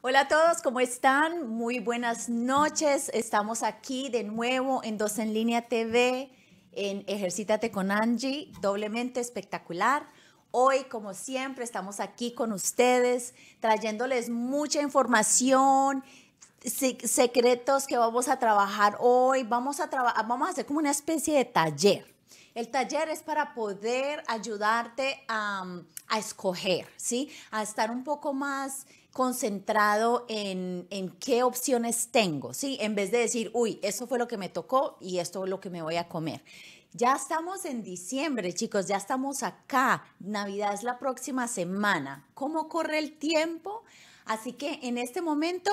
Hola a todos, ¿cómo están? Muy buenas noches. Estamos aquí de nuevo en Dos en Línea TV, en Ejercítate con Angie, doblemente espectacular. Hoy, como siempre, estamos aquí con ustedes, trayéndoles mucha información, secretos que vamos a trabajar hoy. Vamos a, vamos a hacer como una especie de taller el taller es para poder ayudarte mm, a, escoger, ¿sí? A estar un poco más concentrado en, en, qué opciones tengo, ¿sí? En vez de decir, uy, eso fue lo que me tocó y esto es lo que me voy a comer. Ya estamos en diciembre, chicos, ya estamos acá. Navidad es la próxima semana. ¿Cómo corre el tiempo? Así que en este momento,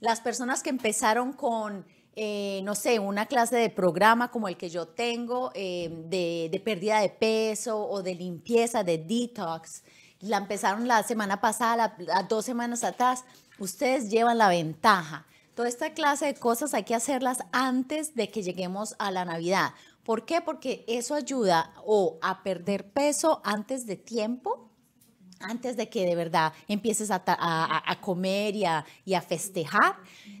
las personas que empezaron con eh, no sé, una clase de programa como el que yo tengo eh, de, pérdida de peso o de limpieza, de detox. La empezaron la semana pasada, a dos semanas atrás. Ustedes llevan la ventaja. Toda esta clase de cosas hay que hacerlas antes de que lleguemos a la Navidad. ¿Por qué? Porque eso ayuda o a perder peso antes de tiempo, antes de que de verdad empieces a, comer y a, y a, festejar,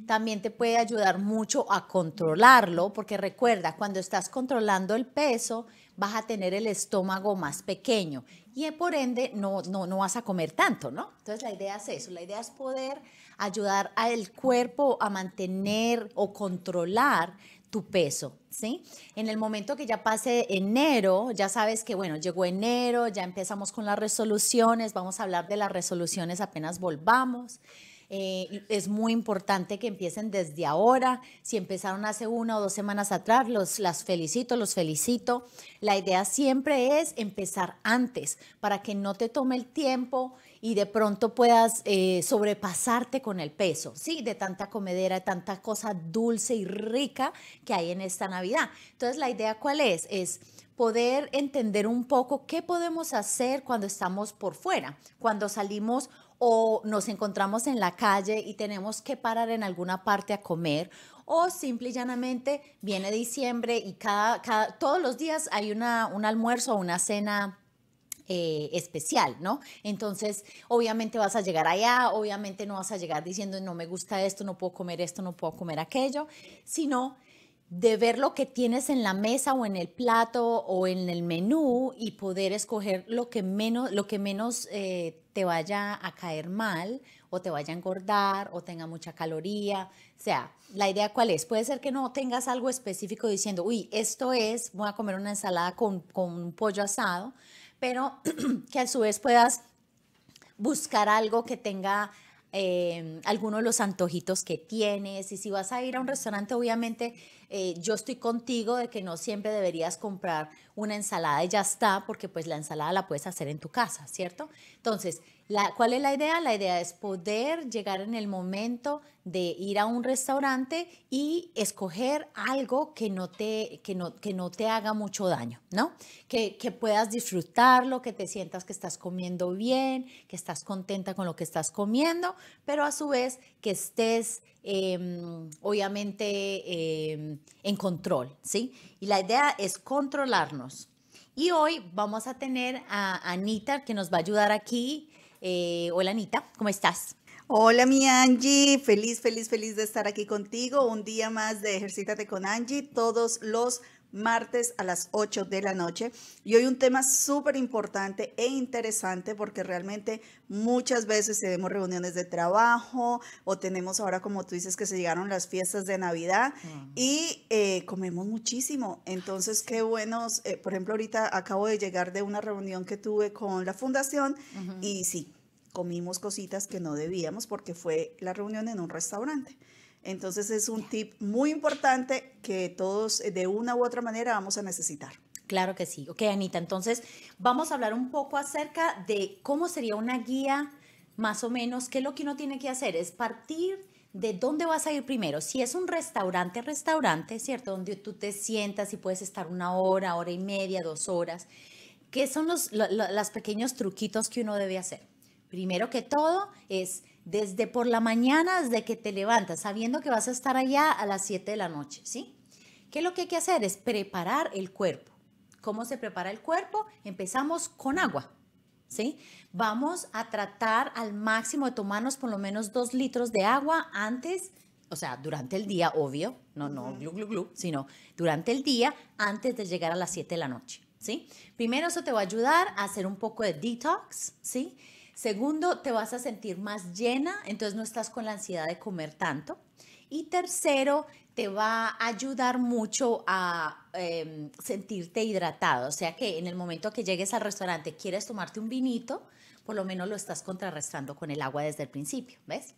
también te puede ayudar mucho a controlarlo, porque recuerda, cuando estás controlando el peso, vas a tener el estómago más pequeño y eh, por ende no, no, no vas a comer tanto, ¿no? Entonces la idea es eso, la idea es poder ayudar al cuerpo a mantener o controlar tu peso, ¿sí? En el momento que ya pase enero, ya sabes que, bueno, llegó enero, ya empezamos con las resoluciones, vamos a hablar de las resoluciones apenas volvamos. Eh, es muy importante que empiecen desde ahora. Si empezaron hace una o dos semanas atrás, los, las felicito, los felicito. La idea siempre es empezar antes para que no te tome el tiempo y de pronto puedas eh, sobrepasarte con el peso, ¿sí? De tanta comedera, de tanta cosa dulce y rica que hay en esta Navidad. Entonces, la idea cuál es? Es poder entender un poco qué podemos hacer cuando estamos por fuera, cuando salimos o nos encontramos en la calle y tenemos que parar en alguna parte a comer o simple y llanamente viene diciembre y cada, cada todos los días hay un almuerzo o una cena eh, especial, ¿no? Entonces, obviamente vas a llegar allá, obviamente no vas a llegar diciendo, no me gusta esto, no puedo comer esto, no puedo comer aquello, sino de ver lo que tienes en la mesa o en el plato o en el menú y poder escoger lo que menos, lo que menos eh, te vaya a caer mal o te vaya a engordar o tenga mucha caloría. O sea, la idea cuál es? Puede ser que no tengas algo específico diciendo, uy, esto es, voy a comer una ensalada con, con un pollo asado, pero que a su vez puedas buscar algo que tenga eh, algunos de los antojitos que tienes. Y si vas a ir a un restaurante, obviamente eh, yo estoy contigo de que no siempre deberías comprar una ensalada y ya está, porque pues la ensalada la puedes hacer en tu casa, ¿cierto? Entonces, la, ¿Cuál es la idea? La idea es poder llegar en el momento de ir a un restaurante y escoger algo que no te, que no, te haga mucho daño, ¿no? Que, que puedas disfrutarlo, que te sientas que estás comiendo bien, que estás contenta con lo que estás comiendo, pero a su vez que estés em, obviamente em, en control, ¿sí? Y la idea es controlarnos. Y hoy vamos a tener a Anita que nos va a ayudar aquí eh, hola Anita, ¿cómo estás? Hola mi Angie, feliz, feliz, feliz de estar aquí contigo. Un día más de Ejercítate con Angie todos los martes a las 8 de la noche. Y hoy un tema súper importante e interesante porque realmente muchas veces tenemos reuniones de trabajo o tenemos ahora, como tú dices, que se llegaron las fiestas de Navidad y eh, comemos muchísimo. Entonces, qué buenos, eh, por ejemplo, ahorita acabo de llegar de una reunión que tuve con la fundación y sí, comimos cositas que no debíamos porque fue la reunión en un restaurante. Entonces es un tip muy importante que todos eh, de una u otra manera vamos a necesitar. Claro que sí. Ok, Anita, entonces vamos a hablar un poco acerca de cómo sería una guía, más o menos, qué es lo que uno tiene que hacer. Es partir de dónde vas a ir primero. Si es un restaurante, restaurante, ¿cierto? Donde tú te sientas y puedes estar una hora, hora y media, dos horas. ¿Qué son los, los, los pequeños truquitos que uno debe hacer? Primero que todo es desde por la mañana, desde que te levantas, sabiendo que vas a estar allá a las 7 de la noche, ¿sí? ¿Qué es lo que hay que hacer? Es preparar el cuerpo. ¿Cómo se prepara el cuerpo? Empezamos con agua, ¿sí? Vamos a tratar al máximo de tomarnos por lo menos 2 litros de agua antes, o sea, durante el día, obvio, no, no, glu, glu, glu, sino durante el día antes de llegar a las 7 de la noche, ¿sí? Primero eso te va a ayudar a hacer un poco de detox, ¿sí? sí Segundo, te vas a sentir más llena, entonces no estás con la ansiedad de comer tanto. Y tercero, te va a ayudar mucho a em, sentirte hidratado. O sea que en el momento que llegues al restaurante, quieres tomarte un vinito, por lo menos lo estás contrarrestando con el agua desde el principio, ¿ves?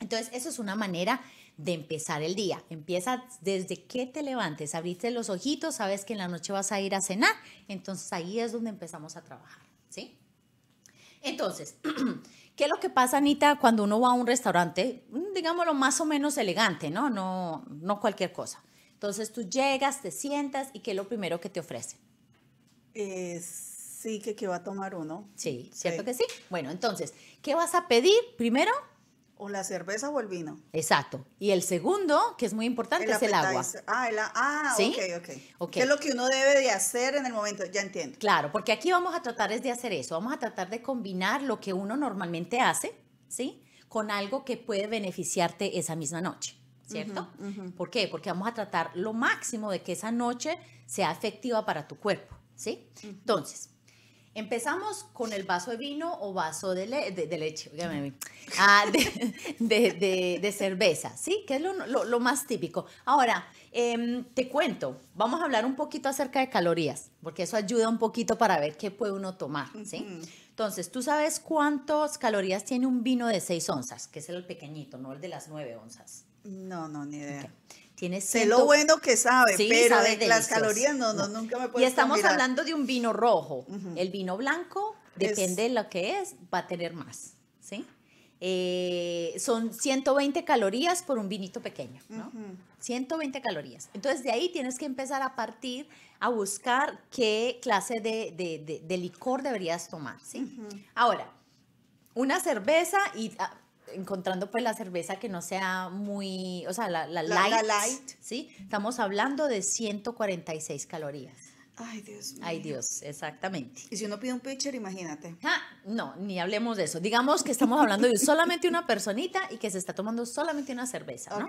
Entonces, eso es una manera de empezar el día. Empieza desde que te levantes, abriste los ojitos, sabes que en la noche vas a ir a cenar, entonces ahí es donde empezamos a trabajar. Entonces, ¿qué es lo que pasa, Anita, cuando uno va a un restaurante, mm, digámoslo, más o menos elegante, ¿no? No, no cualquier cosa. Entonces tú llegas, te sientas y ¿qué es lo primero que te ofrecen? Eh, sí, que, que va a tomar uno. Sí, ¿cierto que sí? Bueno, entonces, ¿qué vas a pedir? Primero, o la cerveza o el vino. Exacto. Y el segundo, que es muy importante, es el agua. Ah, el, ah ok, ok. ¿Qué es lo que uno debe de hacer en el momento? Ya entiendo. Claro, porque aquí vamos a tratar es de hacer eso. Vamos a tratar de combinar lo que uno normalmente hace, ¿sí? Con algo que puede beneficiarte esa misma noche, ¿cierto? ¿Por qué? Porque vamos a tratar lo máximo de que esa noche sea efectiva para tu cuerpo, ¿sí? Entonces, Empezamos con el vaso de vino o vaso de, leche, de, cerveza, ¿sí? Que es lo, más típico. Ahora, em, te cuento, vamos a hablar un poquito acerca de calorías, porque eso ayuda un poquito para ver qué puede uno tomar, ¿sí? Entonces, ¿tú sabes cuántas calorías tiene un vino de 6 onzas? Que es el pequeñito, no el de las 9 onzas. No, no, ni idea. Tiene lo bueno que sabe, pero de las calorías no, no, nunca me puedo Y estamos hablando de un vino rojo. El vino blanco, depende de lo que es, va a tener más, ¿sí? Eh, son 120 calorías por un vinito pequeño, ¿no? 120 calorías. Entonces de ahí tienes que empezar a partir a buscar qué clase de, licor deberías tomar, ¿sí? Ahora, una cerveza y ah, encontrando pues la cerveza que no sea muy, o sea, la, light, ¿sí? Estamos hablando de 146 calorías. Ay, Dios mío. Ay, Dios, exactamente. Y si uno pide un pitcher, imagínate. Ah, no, ni hablemos de eso. Digamos que estamos hablando de solamente una personita y que se está tomando solamente una cerveza, ¿no?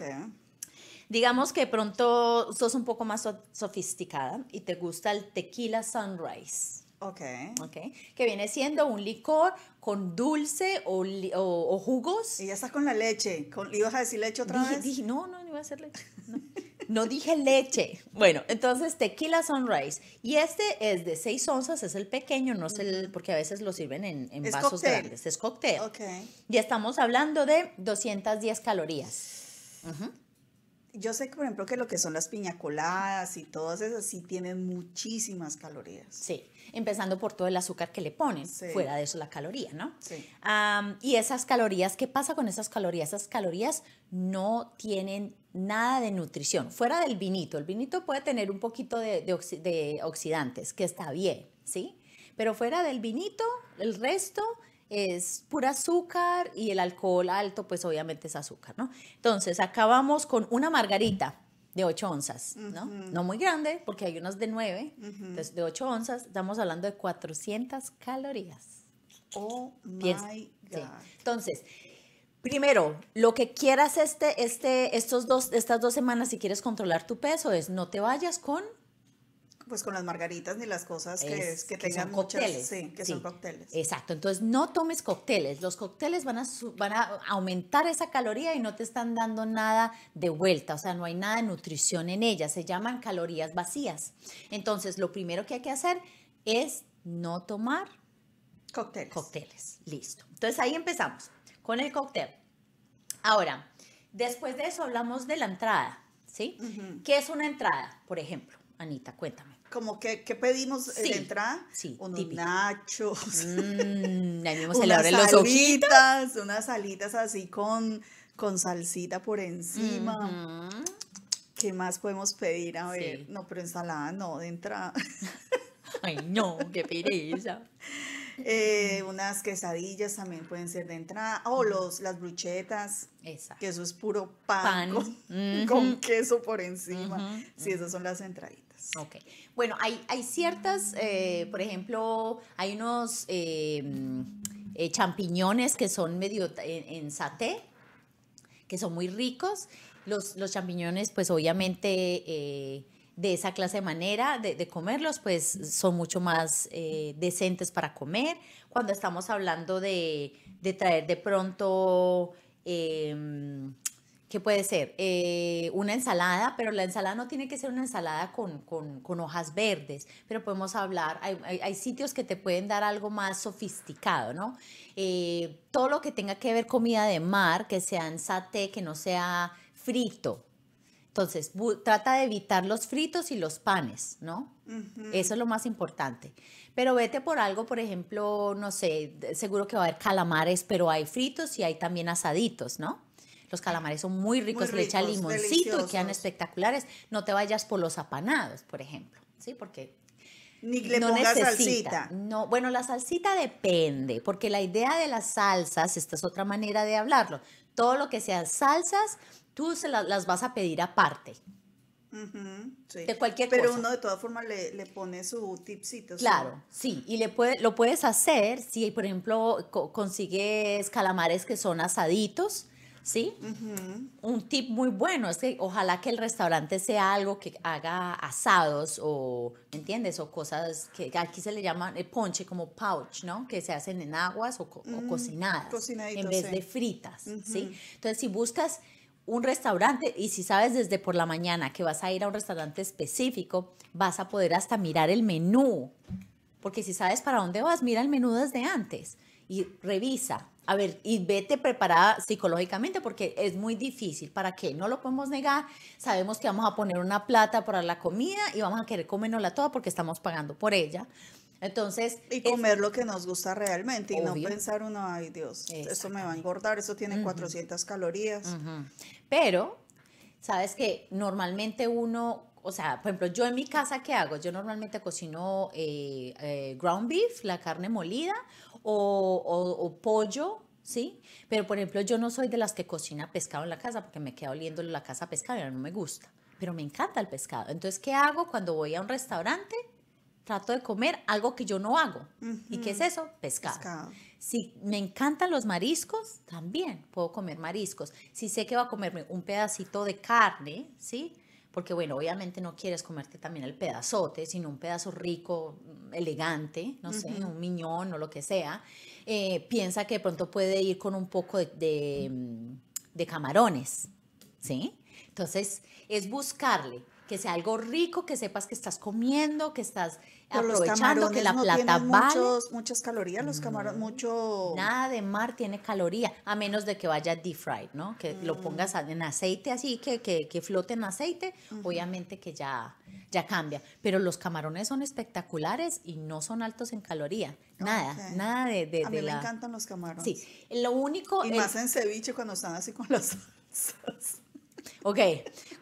Digamos que pronto sos un poco más sofisticada y te gusta el tequila sunrise. Okay. ok. Que viene siendo un licor con dulce o, o, jugos. Y ya está con la leche. Con, ¿Ibas a decir leche otra vez? no, no, no iba a hacer leche. No. dije leche. Bueno, entonces tequila sunrise. Y este es de 6 onzas, es el pequeño, no es porque a veces lo sirven en, en vasos grandes. Es cóctel. Okay. Y estamos hablando de 210 calorías yo sé que, por ejemplo, que lo que son las piña coladas y todas esas sí tienen muchísimas calorías. Sí, empezando por todo el azúcar que le ponen, fuera de eso la caloría, ¿no? Sí. y esas calorías, ¿qué pasa con esas calorías? Esas calorías no tienen nada de nutrición, fuera del vinito. El vinito puede tener un poquito de, de oxidantes, que está bien, ¿sí? Pero fuera del vinito, el resto es pura azúcar y el alcohol alto, pues obviamente es azúcar, ¿no? Entonces, acabamos con una margarita de 8 onzas, ¿no? No muy grande, porque hay unos de 9, entonces de 8 onzas estamos hablando de 400 calorías. Oh, my God. Entonces, primero, lo que quieras este, este, estos dos, estas dos semanas, si quieres controlar tu peso, es no te vayas con pues con las margaritas ni las cosas que, tengan muchas, Sí, que son cócteles. Exacto, entonces no tomes cócteles, los cócteles van a, van aumentar esa caloría y no te están dando nada de vuelta, o sea, no hay nada de nutrición en ellas, se llaman calorías vacías. Entonces, lo primero que hay que hacer es no tomar cócteles. Cócteles, listo. Entonces ahí empezamos con el cóctel. Ahora, después de eso hablamos de la entrada, ¿sí? ¿Qué es una entrada, por ejemplo? Anita, cuéntame como que, ¿qué pedimos de entrada? Sí, unos típico. nachos, mm, unas salitas, unas salitas así con, con salsita por encima. ¿Qué más podemos pedir? A ver, no, pero ensalada no, de entrada. Ay, no, qué pereza. Eh, unas quesadillas también pueden ser de entrada. O los, las bruchetas. Exacto. Que eso es puro pan, Con, queso por encima. Sí, esas son las entraditas. Ok. Bueno, hay, hay ciertas, eh, por ejemplo, hay unos eh, mm, eh, champiñones que son medio en, saté, que son muy ricos. Los, los champiñones, pues obviamente de esa clase de manera de, comerlos, pues son mucho más decentes para comer. Cuando estamos hablando de, de traer de pronto em, ¿Qué puede ser eh, una ensalada, pero la ensalada no tiene que ser una ensalada con, hojas verdes, pero podemos hablar, hay, hay, sitios que te pueden dar algo más sofisticado, ¿no? Eh, todo lo que tenga que ver comida de mar, que sea en saté, que no sea frito. Entonces, trata de evitar los fritos y los panes, ¿no? Eso es lo más importante. Pero vete por algo, por ejemplo, no sé, seguro que va a haber calamares, pero hay fritos y hay también asaditos, ¿no? Los calamares son muy ricos, le echa limoncito y quedan espectaculares. No te vayas por los apanados, por ejemplo, ¿sí? Porque ni le no pongas salsita. No, bueno, la salsita depende, porque la idea de las salsas, esta es otra manera de hablarlo, todo lo que sean salsas, tú se las vas a pedir aparte. De cualquier Pero cosa. Pero uno de todas formas le, pone su tipcito. Claro, sí, y le puede, lo puedes hacer si, por ejemplo, consigues calamares que son asaditos ¿sí? Un tip muy bueno es que ojalá que el restaurante sea algo que haga asados o, ¿me entiendes? O cosas que aquí se le llaman el eh, ponche como pouch, ¿no? Que se hacen en aguas o, mm, cocinadas. En vez de fritas, ¿sí? Entonces, si buscas un restaurante y si sabes desde por la mañana que vas a ir a un restaurante específico, vas a poder hasta mirar el menú. Porque si sabes para dónde vas, mira el menú desde antes y revisa, a ver, y vete preparada psicológicamente porque es muy difícil. ¿Para qué? No lo podemos negar. Sabemos que vamos a poner una plata para la comida y vamos a querer comernosla toda porque estamos pagando por ella. Entonces. Y comer lo que nos gusta realmente y no pensar uno, ay Dios, eso me va a engordar, eso tiene 400 calorías. Pero, sabes que normalmente uno o sea, por ejemplo, yo en mi casa, ¿qué hago? Yo normalmente cocino eh, eh, ground beef, la carne molida, o, pollo ¿sí? Pero por ejemplo, yo no soy de las que cocina pescado en la casa porque me queda oliendo la casa a pescado y no me gusta, pero me encanta el pescado. Entonces, ¿qué hago cuando voy a un restaurante? Trato de comer algo que yo no hago. ¿Y qué es eso? Pescado. pescado. Si me encantan los mariscos, también puedo comer mariscos. Si sé que va a comerme un pedacito de carne, ¿sí? porque bueno, obviamente no quieres comerte también el pedazote, sino un pedazo rico, elegante, no sé, un miñón o lo que sea, eh, piensa que de pronto puede ir con un poco de camarones, ¿sí? Entonces, es buscarle que sea algo rico, que sepas que estás comiendo, que estás aprovechando que la plata vale. Muchos, muchas calorías, los camarones, mm. mucho. Nada de mar tiene caloría, a menos de que vaya deep fried, ¿no? Que lo pongas mm. en aceite así, que, que, flote en aceite, obviamente que ya, ya cambia. Pero los camarones son espectaculares y no son altos en caloría. Nada, nada de, de A mí me encantan los camarones. Sí, lo único. Y más en ceviche cuando están así con los... salsas. Ok,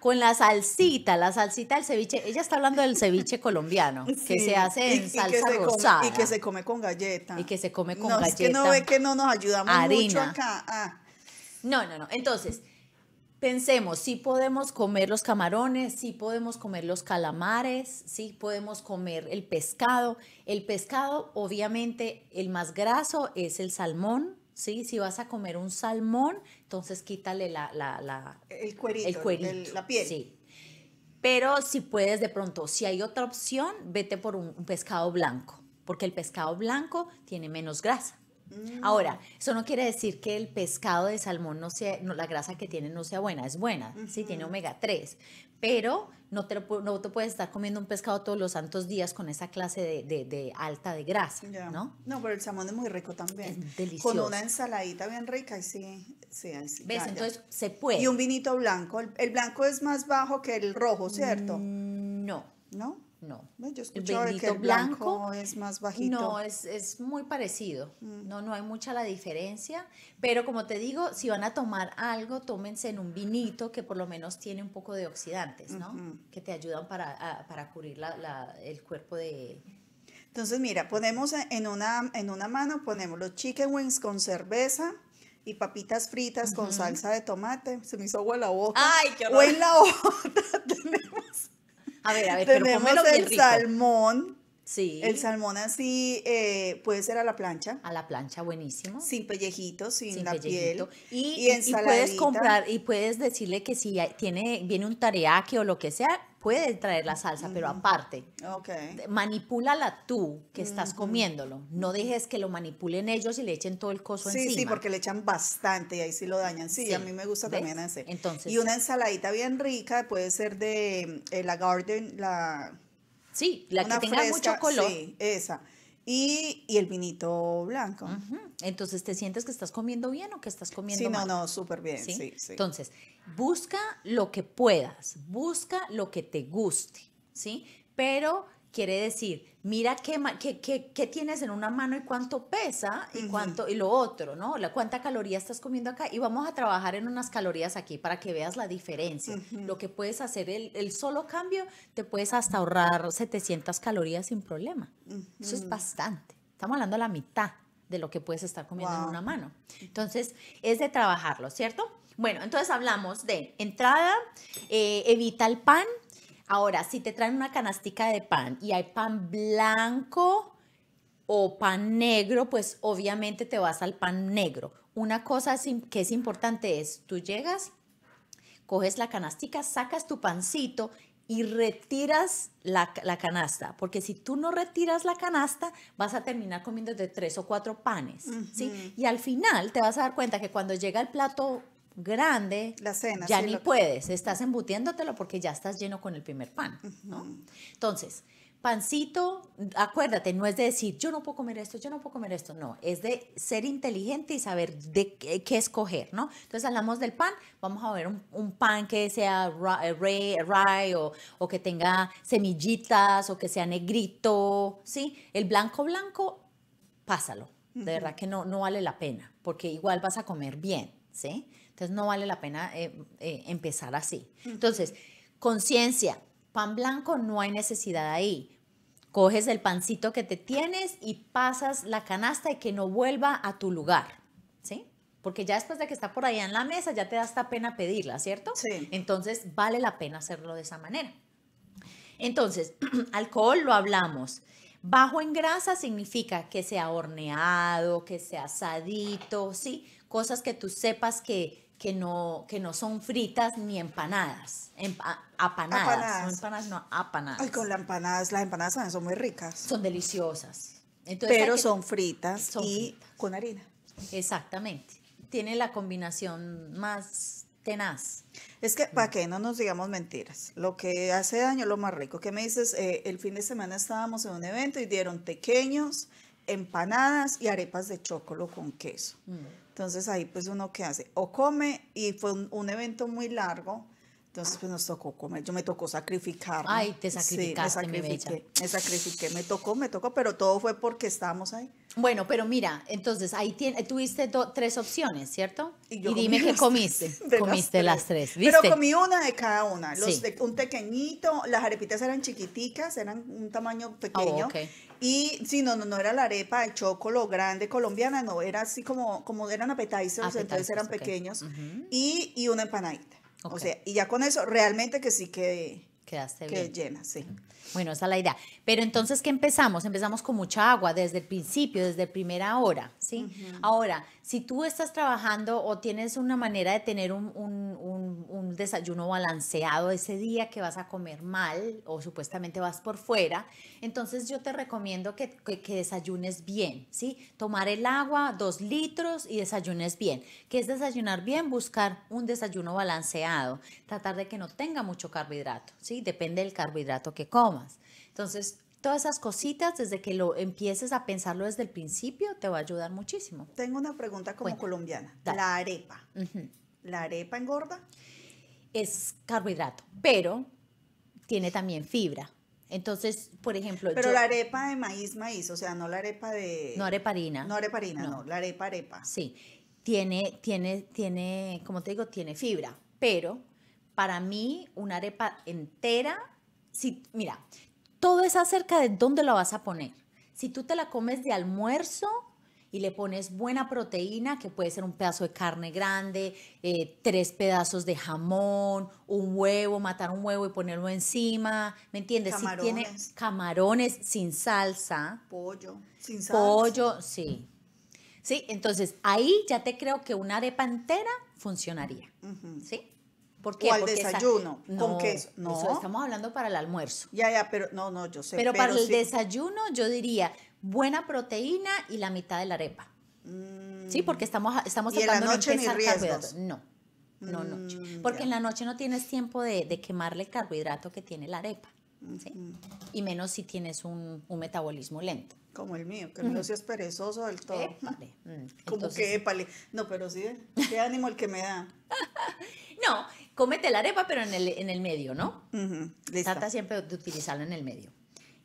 con la salsita, la salsita del ceviche. Ella está hablando del ceviche colombiano, que se hace en salsa rosada. y que se come con galleta. Y que se come con no, galleta. Es que no ve que no nos ayudamos mucho acá. Ah. No, no, no. Entonces, pensemos, si sí podemos comer los camarones, si sí podemos comer los calamares, si sí podemos comer el pescado. El pescado, obviamente, el más graso es el salmón, ¿sí? Si vas a comer un salmón, entonces quítale la, el cuerito, la piel. Sí. Pero si puedes de pronto, si hay otra opción, vete por un, pescado blanco, porque el pescado blanco tiene menos grasa. Mm. Ahora, eso no quiere decir que el pescado de salmón no sea, no, la grasa que tiene no sea buena, es buena, sí, tiene omega 3, pero no te, no te puedes estar comiendo un pescado todos los santos días con esa clase de, de, alta de grasa, ¿no? No, pero el salmón es muy rico también. delicioso. Con una ensaladita bien rica y sí, sí, ¿Ves? Entonces se puede. Y un vinito blanco. el, blanco es más bajo que el rojo, ¿cierto? Mm, no. ¿No? no. el bendito que blanco, es más bajito. No, es, es muy parecido. Mm. No, no hay mucha la diferencia. Pero como te digo, si van a tomar algo, tómense en un vinito que por lo menos tiene un poco de oxidantes, ¿no? Que te ayudan para, para cubrir la, el cuerpo de... Entonces, mira, ponemos en una, en una mano, ponemos los chicken wings con cerveza, y papitas fritas con salsa de tomate. Se me hizo agua la boca. Ay, qué horror. la tenemos a ver, a ver, pero Tenemos el salmón, Sí. El salmón así eh, puede ser a la plancha. A la plancha, buenísimo. Sin pellejitos, sin, la piel. Y, y, y, puedes comprar y puedes decirle que si tiene viene un tareaque o lo que sea, puede traer la salsa, pero aparte. Okay. Manipúlala tú que estás comiéndolo. No dejes que lo manipulen ellos y le echen todo el coso encima. Sí, sí, porque le echan bastante y ahí sí lo dañan. Sí, a mí me gusta también hacer. Entonces, y una ensaladita bien rica puede ser de eh, la garden, la Sí, la que tenga mucho color. Sí, esa. Y, el vinito blanco. Entonces, ¿te sientes que estás comiendo bien o que estás comiendo sí, No, no, súper bien. ¿Sí? ¿Sí? Entonces, busca lo que puedas, busca lo que te guste, ¿sí? Pero quiere decir, mira qué, qué, qué, tienes en una mano y cuánto pesa y cuánto y lo otro, ¿no? La cuánta caloría estás comiendo acá y vamos a trabajar en unas calorías aquí para que veas la diferencia. Lo que puedes hacer el, solo cambio te puedes hasta ahorrar 700 calorías sin problema. Eso es bastante. Estamos hablando de la mitad de lo que puedes estar comiendo en una mano. Entonces, es de trabajarlo, ¿cierto? Bueno, entonces hablamos de entrada, eh, evita el pan, Ahora, si te traen una canastica de pan y hay pan blanco o pan negro, pues obviamente te vas al pan negro. Una cosa que es importante es, tú llegas, coges la canastica, sacas tu pancito y retiras la, canasta, porque si tú no retiras la canasta, vas a terminar comiendo de tres o cuatro panes, ¿sí? Y al final te vas a dar cuenta que cuando llega el plato grande, la cena, ya ni puedes, estás embutiéndotelo porque ya estás lleno con el primer pan, ¿no? Entonces, pancito, acuérdate, no es de decir, yo no puedo comer esto, yo no puedo comer esto, no, es de ser inteligente y saber de qué, escoger, ¿no? Entonces hablamos del pan, vamos a ver un, pan que sea eh, rye, o, que tenga semillitas o que sea negrito, ¿sí? El blanco blanco, pásalo, de verdad que no, no vale la pena, porque igual vas a comer bien, ¿sí? Entonces no vale la pena eh, eh, empezar así. Entonces, conciencia, pan blanco no hay necesidad ahí. Coges el pancito que te tienes y pasas la canasta y que no vuelva a tu lugar, ¿sí? Porque ya después de que está por ahí en la mesa ya te da esta pena pedirla, ¿cierto? Sí. Entonces vale la pena hacerlo de esa manera. Entonces, alcohol lo hablamos. Bajo en grasa significa que sea horneado, que sea asadito, ¿sí? Cosas que tú sepas que que no, que no son fritas ni empanadas, apanadas, no empanadas, no apanadas. Ay, con las empanadas, las empanadas son muy ricas. Son deliciosas. Pero son fritas y con harina. Exactamente. Tiene la combinación más tenaz. Es que, mm. para que no nos digamos mentiras, lo que hace daño es lo más rico. ¿Qué me dices? Eh, el fin de semana estábamos en un evento y dieron pequeños, empanadas y arepas de chocolo con queso. Mm. Entonces ahí pues uno que hace, o come, y fue un, evento muy largo, entonces pues nos tocó comer, yo me tocó sacrificar. Ay, te sacrificaste, me sacrifiqué, mi me me tocó, me tocó, pero todo fue porque estábamos ahí. Bueno, pero mira, entonces ahí tuviste tres opciones, ¿cierto? Y, dime qué comiste. Comiste las tres. ¿viste? Pero comí una de cada una. de, un pequeñito, las arepitas eran chiquiticas, eran un tamaño pequeño. Oh, okay. Y sí, no, no, no era la arepa de chocolo grande colombiana, no, era así como, como eran apetizers, ah, entonces eran pequeños. y, una empanadita. O sea, y ya con eso realmente que sí que Quedaste que bien. llena, sí. Bueno, esa es la idea. Pero entonces, ¿qué empezamos? Empezamos con mucha agua desde el principio, desde primera hora, ¿sí? Ahora, si tú estás trabajando o tienes una manera de tener un, desayuno balanceado ese día que vas a comer mal o supuestamente vas por fuera, entonces yo te recomiendo que, desayunes bien, ¿sí? Tomar el agua, dos litros y desayunes bien. ¿Qué es desayunar bien? Buscar un desayuno balanceado, tratar de que no tenga mucho carbohidrato, ¿sí? Depende del carbohidrato que comas. Entonces, todas esas cositas, desde que lo empieces a pensarlo desde el principio, te va a ayudar muchísimo. Tengo una pregunta como colombiana. La arepa. ¿La arepa engorda? Es carbohidrato, pero tiene también fibra. Entonces, por ejemplo. Pero la arepa de maíz, maíz, o sea, no la arepa de. No areparina. No areparina, no, la arepa, arepa. Sí. Tiene, tiene, tiene, como te digo, tiene fibra, pero para mí una arepa entera, si, mira, todo es acerca de dónde la vas a poner. Si tú te la comes de almuerzo y le pones buena proteína, que puede ser un pedazo de carne grande, eh, tres pedazos de jamón, un huevo, matar un huevo y ponerlo encima, ¿me entiendes? Si tiene camarones sin salsa. Pollo, sin salsa. Pollo, sí. Sí, entonces ahí ya te creo que una arepa entera funcionaría. ¿Sí? ¿Por O al desayuno, no, con queso. No. estamos hablando para el almuerzo. Ya, ya, pero no, no, yo sé. Pero, para el desayuno yo diría buena proteína y la mitad de la arepa. Mm. Sí, porque estamos, estamos ¿Y en la noche ni riesgos. No, no noche. Mm, porque en la noche no tienes tiempo de, quemarle el carbohidrato que tiene la arepa. ¿sí? Mm, y menos si tienes un metabolismo lento. Como el mío, que no seas perezoso del todo. Mm, como que épale. No, pero sí, qué ánimo el que me da. no, cómete la arepa, pero en el, en el medio, ¿no? Trata siempre de utilizarla en el medio.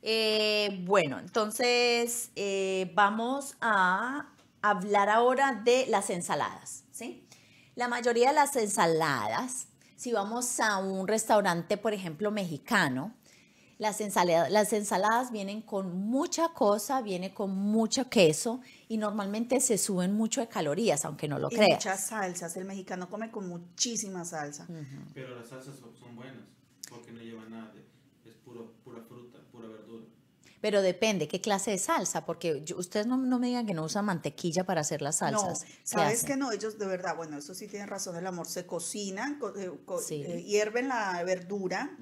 Eh, bueno, entonces eh, vamos a hablar ahora de las ensaladas, ¿sí? La mayoría de las ensaladas, si vamos a un restaurante, por ejemplo, mexicano, las ensaladas, las ensaladas vienen con mucha cosa, viene con mucho queso y normalmente se suben mucho de calorías, aunque no lo y Muchas salsas, el mexicano come con muchísima salsa. Pero las salsas son, buenas porque no llevan nada, de, es puro, pura pero depende qué clase de salsa, porque ustedes no, me digan que no usan mantequilla para hacer las salsas. No, sabes que no, ellos de verdad, bueno, eso sí tienen razón el amor, se cocinan, eh, eh, hierven la verdura,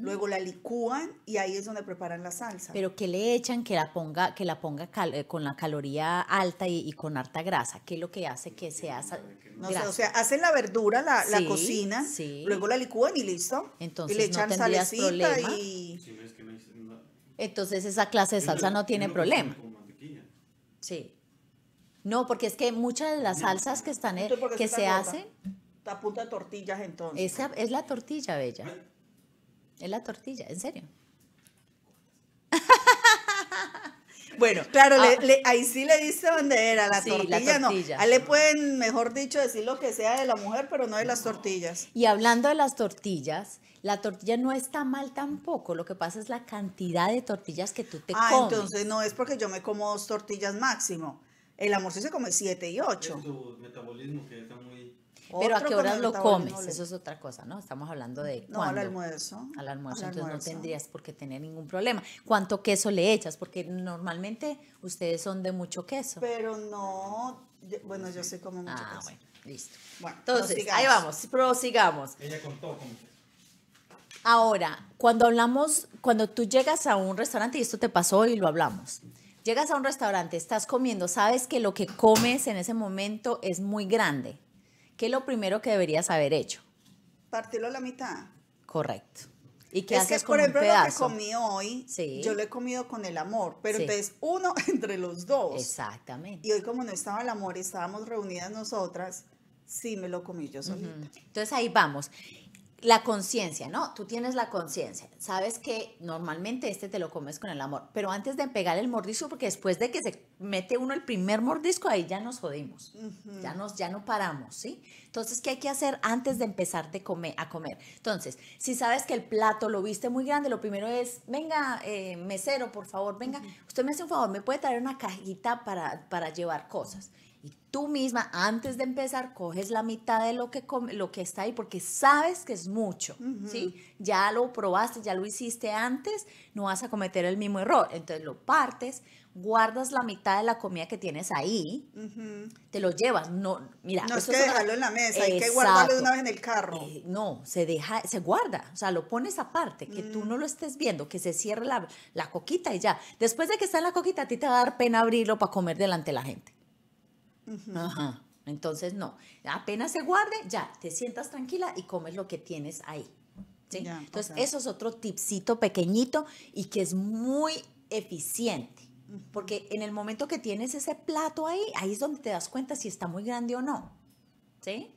luego la licúan y ahí es donde preparan la salsa. Pero ¿qué le echan que la ponga, que la ponga eh, con la caloría alta y, con harta grasa, ¿Qué es lo que hace que sea no sé, o sea, hacen la verdura, la, la cocinan, luego la licúan y listo. Entonces y le echan no salecita y entonces esa clase de salsa no tiene problema. Sí. No, porque es que muchas de las salsas que están que se hacen a tortillas entonces. Esa es la tortilla, bella. Es la tortilla, en serio. Bueno, claro, ah. ahí sí le dice dónde era, la, tortilla, no. Ahí le pueden, mejor dicho, decir lo que sea de la mujer, pero no de las tortillas. Y hablando de las tortillas, la tortilla no está mal tampoco, lo que pasa es la cantidad de tortillas que tú te ah, comes. Ah, entonces no es porque yo me como dos tortillas máximo. El amor sí se come siete y ocho. Es metabolismo que está muy pero a qué horas lo comes, eso es otra cosa, ¿no? Estamos hablando de no, al almuerzo. Al almuerzo, entonces no tendrías por qué tener ningún problema. ¿Cuánto queso le echas? Porque normalmente ustedes son de mucho queso. Pero no, bueno, yo sé como mucho ah, queso. ah, bueno, listo. Bueno, entonces, ahí vamos, prosigamos. Ella contó con Ahora, cuando hablamos, cuando tú llegas a un restaurante, y esto te pasó y lo hablamos, llegas a un restaurante, estás comiendo, sabes que lo que comes en ese momento es muy grande, ¿Qué es lo primero que deberías haber hecho? Partirlo a la mitad. Correcto. ¿Y qué es haces que, por ejemplo, lo que comí hoy, sí. yo lo he comido con el amor, pero entonces uno entre los dos. Exactamente. Y hoy como no estaba el amor, y estábamos reunidas nosotras, sí me lo comí yo solita. Entonces ahí vamos la conciencia, ¿no? Tú tienes la conciencia, sabes que normalmente este te lo comes con el amor, pero antes de pegar el mordisco, porque después de que se mete uno el primer mordisco, ahí ya nos jodimos, ya, nos, ya no paramos, ¿sí? Entonces, ¿qué hay que hacer antes de empezarte comer, a comer? Entonces, si sabes que el plato lo viste muy grande, lo primero es, venga, eh, mesero, por favor, venga, usted me hace un favor, me puede traer una cajita para, para llevar cosas. Y tú misma, antes de empezar, coges la mitad de lo que, lo que está ahí porque sabes que es mucho, ¿sí? Ya lo probaste, ya lo hiciste antes, no vas a cometer el mismo error. Entonces lo partes, guardas la mitad de la comida que tienes ahí, te lo llevas. No, mira, no que dejarlo en la mesa, hay que guardarlo de una vez en el carro. Eh, no, se deja, se guarda, o sea, lo pones aparte, que tú no mm. lo estés viendo, que se cierre la, la coquita y ya. Después de que está en la coquita, a ti te va a dar pena abrirlo para comer delante de la gente. Ajá. Entonces, no. Apenas se guarde, ya, te sientas tranquila y comes lo que tienes ahí. ¿sí? Entonces, eso es otro tipcito pequeñito y que es muy eficiente. Porque en el momento que tienes ese plato ahí, ahí es donde te das cuenta si está muy grande o no. ¿Sí?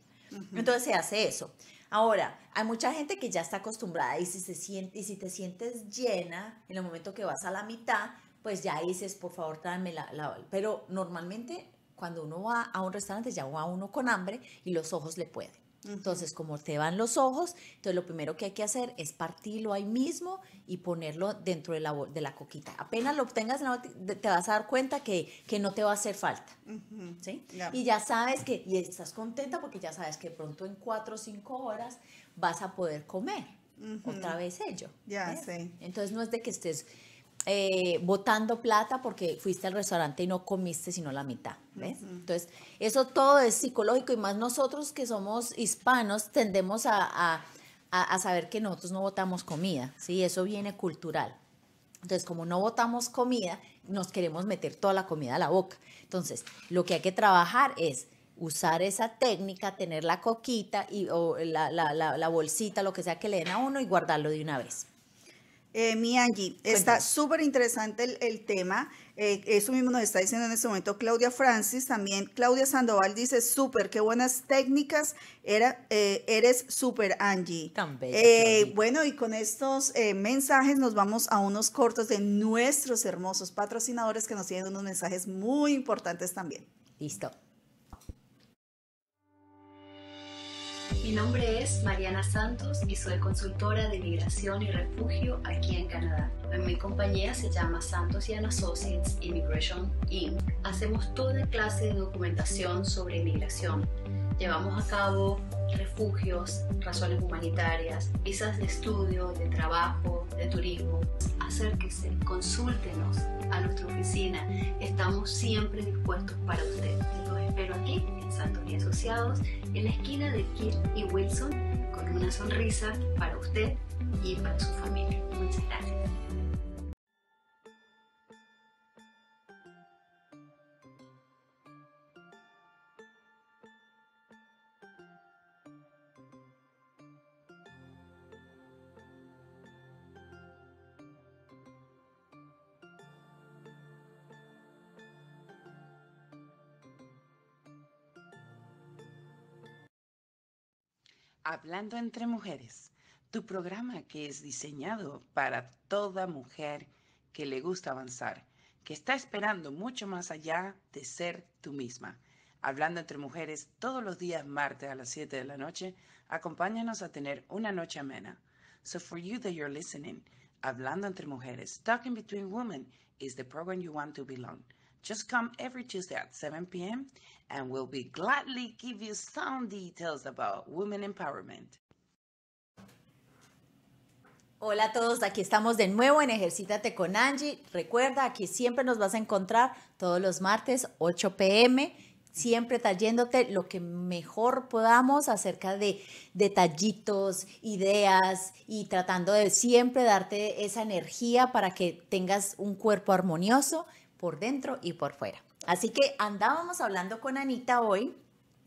Entonces se hace eso. Ahora, hay mucha gente que ya está acostumbrada y si, se siente, y si te sientes llena en el momento que vas a la mitad, pues ya dices, por favor, tráeme la, la... Pero normalmente cuando uno va a un restaurante ya va uno con hambre y los ojos le pueden. Entonces, como te van los ojos, entonces lo primero que hay que hacer es partirlo ahí mismo y ponerlo dentro de la, de la coquita. Apenas lo obtengas, te vas a dar cuenta que, no te va a hacer falta. ¿sí? Y ya sabes que, y estás contenta porque ya sabes que pronto en cuatro o cinco horas vas a poder comer. Otra vez ello. Ya, Entonces no es de que estés votando eh, botando plata porque fuiste al restaurante y no comiste sino la mitad. Entonces, eso todo es psicológico y más nosotros que somos hispanos tendemos a, saber que nosotros no votamos comida, ¿sí? Eso viene cultural. Entonces, como no votamos comida, nos queremos meter toda la comida a la boca. Entonces, lo que hay que trabajar es usar esa técnica, tener la coquita y, o la, la, la bolsita, lo que sea que le den a uno y guardarlo de una vez. Eh, mi Angie, está súper interesante el, tema. Eh, eso mismo nos está diciendo en este momento Claudia Francis. También Claudia Sandoval dice, súper, qué buenas técnicas. Era, eh, eres súper, Angie. También. Eh, bueno, y con estos mensajes nos vamos a unos cortos de nuestros hermosos patrocinadores que nos tienen unos mensajes muy importantes también. Listo. Mi nombre es Mariana Santos y soy consultora de inmigración y refugio aquí en Canadá. Mi compañía se llama Santos y Associates Immigration Inc. Hacemos toda clase de documentación sobre inmigración. Llevamos a cabo refugios, razones humanitarias, visas de estudio, de trabajo, de turismo. Acérquese, consúltenos a nuestra oficina. Estamos siempre dispuestos para usted. Pero aquí, en Santos y Asociados, en la esquina de Kit y Wilson, con una sonrisa para usted y para su familia. Muchas gracias. Hablando entre Mujeres, tu programa que es diseñado para toda mujer que le gusta avanzar, que está esperando mucho más allá de ser tú misma. Hablando entre Mujeres todos los días martes a las 7 de la noche, acompáñanos a tener una noche amena. So for you that you're listening, Hablando entre Mujeres, Talking Between Women is the program you want to belong. Just come every Tuesday at 7 p.m. and we'll be gladly give you some details about women empowerment. Hola a todos, aquí estamos de nuevo en Ejercítate con Angie. Recuerda, que siempre nos vas a encontrar todos los martes 8 p.m siempre talléndote lo que mejor podamos acerca de detallitos, ideas y tratando de siempre darte esa energía para que tengas un cuerpo armonioso por dentro y por fuera. Así que andábamos hablando con Anita hoy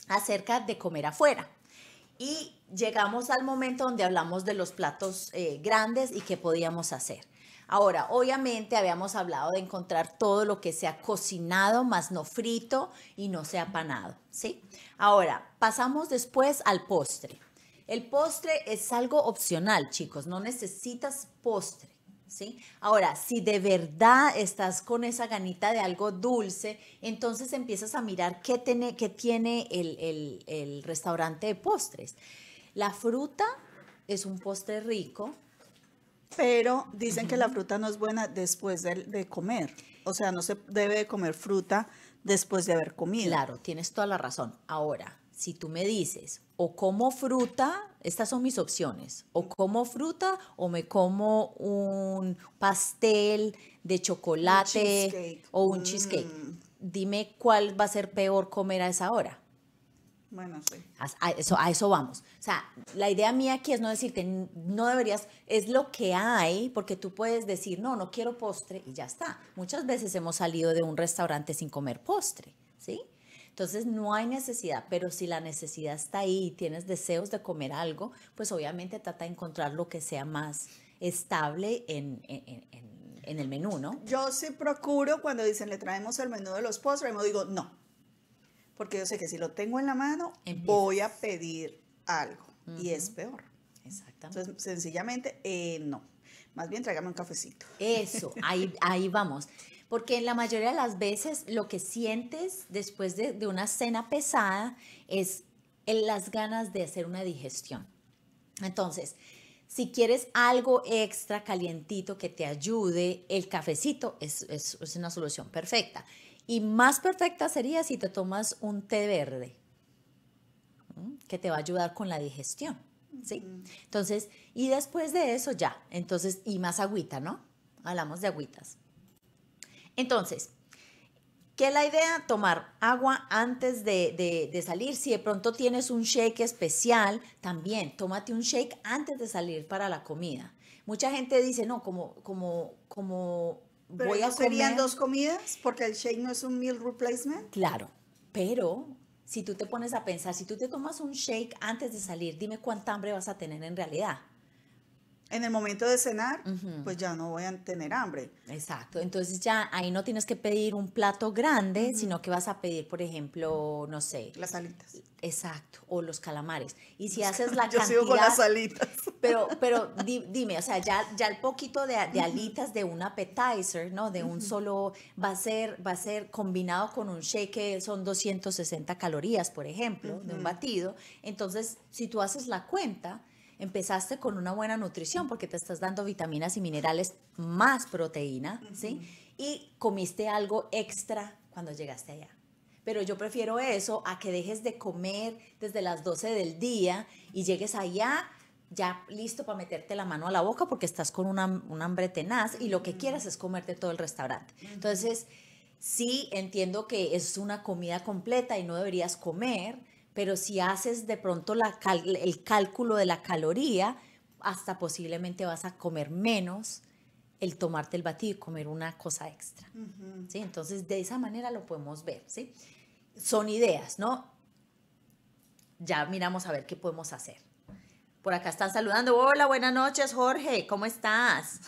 acerca de comer afuera. Y llegamos al momento donde hablamos de los platos eh, grandes y qué podíamos hacer. Ahora, obviamente habíamos hablado de encontrar todo lo que sea cocinado, más no frito y no sea panado, ¿sí? Ahora, pasamos después al postre. El postre es algo opcional, chicos, no necesitas postre. Ahora, si de verdad estás con esa ganita de algo dulce, entonces empiezas a mirar qué tiene, tiene el, restaurante de postres. La fruta es un postre rico, pero dicen que la fruta no es buena después de, comer. O sea, no se debe comer fruta después de haber comido. Claro, tienes toda la razón. Ahora, si tú me dices, o como fruta estas son mis opciones. O como fruta o me como un pastel de chocolate o un cheesecake. Mm. Dime cuál va a ser peor comer a esa hora. Bueno, sí. eso, a eso vamos. O sea, la idea mía aquí es no decirte, no deberías, es lo que hay, porque tú puedes decir, no, no quiero postre y ya está. Muchas veces hemos salido de un restaurante sin comer postre. Entonces no hay necesidad, pero si la necesidad está ahí y tienes deseos de comer algo, pues obviamente trata de encontrar lo que sea más estable en, el menú, ¿no? Yo sí procuro cuando dicen le traemos el menú de los postres, yo digo no, porque yo sé que si lo tengo en la mano voy a pedir algo y es peor. Exactamente. Entonces sencillamente eh, no. Más bien tráigame un cafecito. Eso, ahí, ahí vamos. Porque en la mayoría de las veces lo que sientes después de, una cena pesada es las ganas de hacer una digestión. Entonces, si quieres algo extra calientito que te ayude, el cafecito es, una solución perfecta. Y más perfecta sería si te tomas un té verde, que te va a ayudar con la digestión. ¿sí? Entonces, y después de eso ya, entonces, y más agüita, ¿no? Hablamos de agüitas. Entonces, ¿Qué es la idea? Tomar agua antes de, salir. Si de pronto tienes un shake especial, también tómate un shake antes de salir para la comida. Mucha gente dice, no, como, como, como voy a comer. ¿Serían dos comidas? Porque el shake no es un meal replacement. Claro, pero si tú te pones a pensar, si tú te tomas un shake antes de salir, dime cuánta hambre vas a tener en realidad en el momento de cenar, pues ya no voy a tener hambre. Exacto, entonces ya ahí no tienes que pedir un plato grande, sino que vas a pedir, por ejemplo, no sé. Las alitas. Exacto, o los calamares. Y si haces la Yo Yo sigo con las alitas. Pero, pero dime, o sea, ya, ya el poquito de, alitas de un appetizer, ¿no? De un solo, va a ser, va a ser combinado con un shake, son 260 calorías, por ejemplo, de un batido. Entonces, si tú haces la cuenta empezaste con una buena nutrición porque te estás dando vitaminas y minerales más proteína, ¿sí? Y comiste algo extra cuando llegaste allá. Pero yo prefiero eso a que dejes de comer desde las 12 del día y llegues allá ya listo para meterte la mano a la boca porque estás con un hambre tenaz y lo que quieras es comerte todo el restaurante. Entonces, sí entiendo que es una comida completa y no deberías comer, pero si haces de pronto el cálculo de la caloría, hasta posiblemente vas a comer menos el tomarte el batido y comer una cosa extra. Entonces, de esa manera lo podemos ver. ¿sí? Son ideas, ¿no? Ya miramos a ver qué podemos hacer. Por acá están saludando. Hola, buenas noches, Jorge. ¿Cómo estás?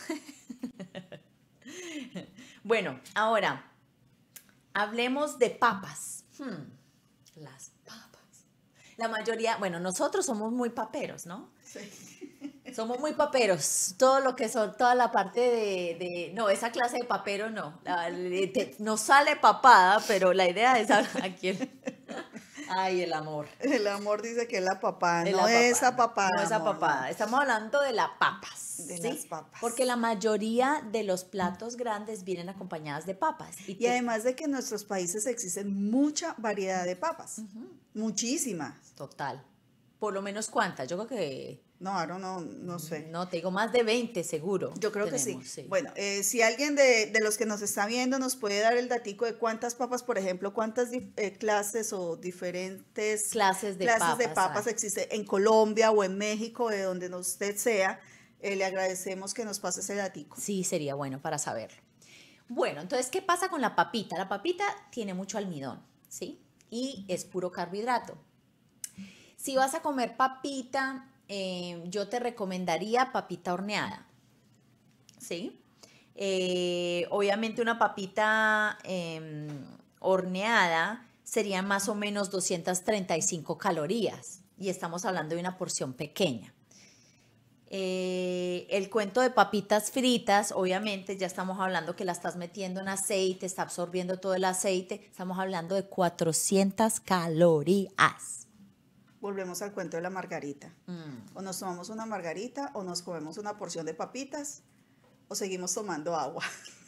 bueno, ahora, hablemos de papas. Hmm, las la mayoría, bueno, nosotros somos muy paperos, ¿no? Sí. Somos muy paperos, todo lo que son, toda la parte de, no, esa clase de papero no, No nos sale papada, pero la idea es a quién, Ay, el amor. El amor dice que es la papada, no esa papada. No esa papada. Estamos hablando de las papas. De las papas. Porque la mayoría de los platos grandes vienen acompañadas de papas. Y, además de que en nuestros países existen mucha variedad de papas. Muchísimas. Total. Por lo menos cuántas. Yo creo que no, ahora no, no sé. No, te digo más de 20 seguro. Yo creo que sí. Bueno, eh, si alguien de, los que nos está viendo nos puede dar el datico de cuántas papas, por ejemplo, cuántas eh, clases o diferentes clases de papas, de papas existen en Colombia o en México, de donde usted sea, eh, le agradecemos que nos pase ese datico. Sí, sería bueno para saberlo. Bueno, entonces, ¿qué pasa con la papita? La papita tiene mucho almidón, ¿sí? Y es puro carbohidrato. Si vas a comer papita eh, yo te recomendaría papita horneada. ¿Sí? Eh, obviamente una papita em, horneada sería más o menos 235 calorías y estamos hablando de una porción pequeña. Eh, el cuento de papitas fritas, obviamente ya estamos hablando que la estás metiendo en aceite, está absorbiendo todo el aceite, estamos hablando de 400 calorías volvemos al cuento de la margarita. Mm. O nos tomamos una margarita o nos comemos una porción de papitas o seguimos tomando agua.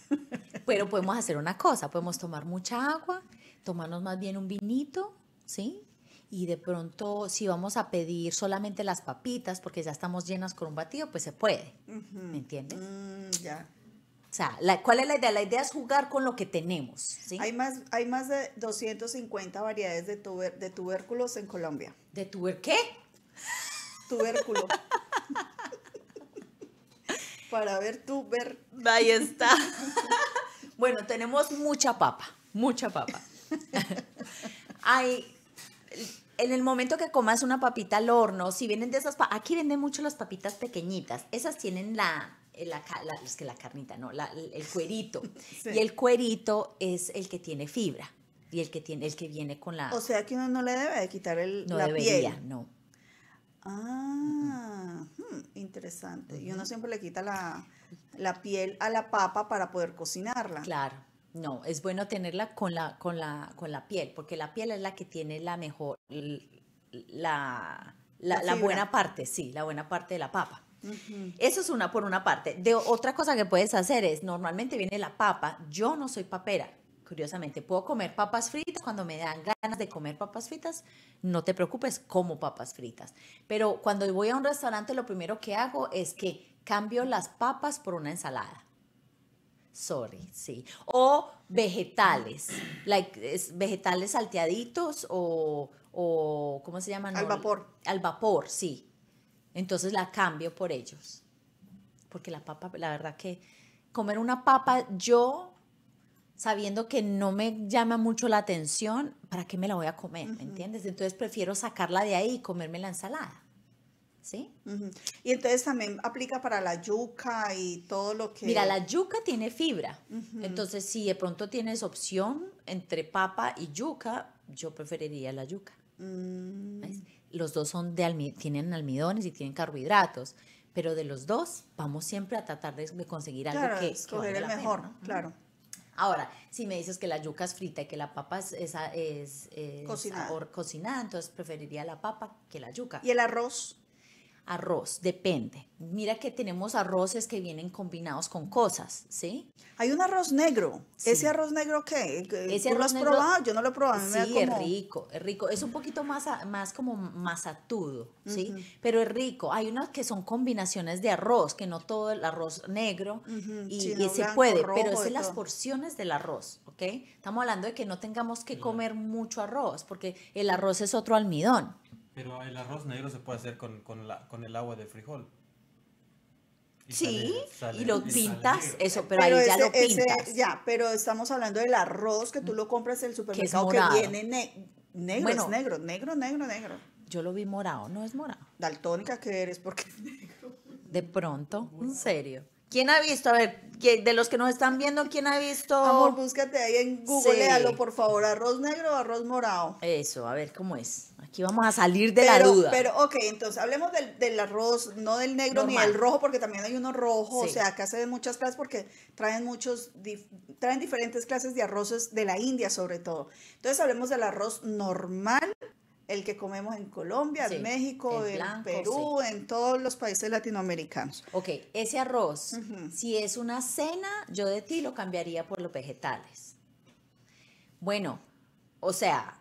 Pero podemos hacer una cosa, podemos tomar mucha agua, tomarnos más bien un vinito, ¿sí? Y de pronto, si vamos a pedir solamente las papitas, porque ya estamos llenas con un batido, pues se puede. ¿Me entiendes? Mm, ya. O sea, ¿cuál es la idea? La idea es jugar con lo que tenemos. Hay, más, hay más de 250 variedades de, tubérculos en Colombia. ¿De tuber qué? Tubérculo. Para ver tuber. Ahí está. bueno, tenemos mucha papa, mucha papa. hay, en el momento que comas una papita al horno, si vienen de esas, aquí venden mucho las papitas pequeñitas, esas tienen la eh, la, que la carnita, no, el cuerito. Y el cuerito es el que tiene fibra y el que tiene, el que viene con la. O sea que uno no le debe de quitar el, no la piel. No. Ah, mm, interesante. Y uno siempre le quita la, piel a la papa para poder cocinarla. Claro. No, es bueno tenerla con la, con la, con la piel, porque la piel es la que tiene la mejor, la buena parte, sí, la buena parte de la papa. Eso es una por una parte. De otra cosa que puedes hacer es, normalmente viene la papa. Yo no soy papera, curiosamente. Puedo comer papas fritas cuando me dan ganas de comer papas fritas. No te preocupes, como papas fritas. Pero cuando voy a un restaurante, lo primero que hago es que cambio las papas por una ensalada. Sorry, sí. O vegetales, like, vegetales salteaditos o, o ¿cómo se llaman? Al vapor. Al vapor, sí entonces la cambio por ellos. Porque la papa, la verdad que comer una papa yo sabiendo que no me llama mucho la atención, ¿para qué me la voy a comer? ¿Me entiendes? Entonces prefiero sacarla de ahí y comerme la ensalada. ¿Sí? Y entonces también aplica para la yuca y todo lo que... Mira, la yuca tiene fibra. Entonces, si de pronto tienes opción entre papa y yuca, yo preferiría la yuca. Mm los dos son de tienen almidones y tienen carbohidratos, pero de los dos vamos siempre a tratar de, conseguir algo que, escoger el mejor, claro. Ahora, si me dices que la yuca es frita y que la papa es, es, es Sabor, cocinada, entonces preferiría la papa que la yuca. ¿Y el arroz? arroz, depende. Mira que tenemos arroces que vienen combinados con cosas, ¿sí? Hay un arroz negro. ¿Ese arroz negro qué? lo has probado? Yo no lo he probado. sí, es rico, es rico. Es un poquito más, más como masatudo, ¿sí? Pero es rico. Hay unas que son combinaciones de arroz, que no todo el arroz negro y, se puede, pero es las porciones del arroz, ¿ok? Estamos hablando de que no tengamos que comer mucho arroz, porque el arroz es otro almidón. Pero el arroz negro se puede hacer con, la, con el agua de frijol. sí, y lo pintas, eso, pero, ahí ya lo pintas. ya, pero estamos hablando del arroz que tú lo compras en el supermercado que, viene negro, es negro, negro, negro, negro. Yo lo vi morado, no es morado. Daltónica que eres porque es negro. De pronto, en serio. ¿Quién ha visto? A ver, de los que nos están viendo, ¿quién ha visto? Amor, búscate ahí en Google, por favor, arroz negro o arroz morado. Eso, a ver cómo es. Aquí vamos a salir de la duda. Pero, ok, entonces hablemos del, del arroz, no del negro ni del rojo, porque también hay uno rojo. O sea, acá se ven muchas clases porque traen muchos, traen diferentes clases de arroces de la India, sobre todo. Entonces hablemos del arroz normal el que comemos en Colombia, en México, en, Perú, en todos los países latinoamericanos. Ok, ese arroz, si es una cena, yo de ti lo cambiaría por los vegetales. Bueno, o sea,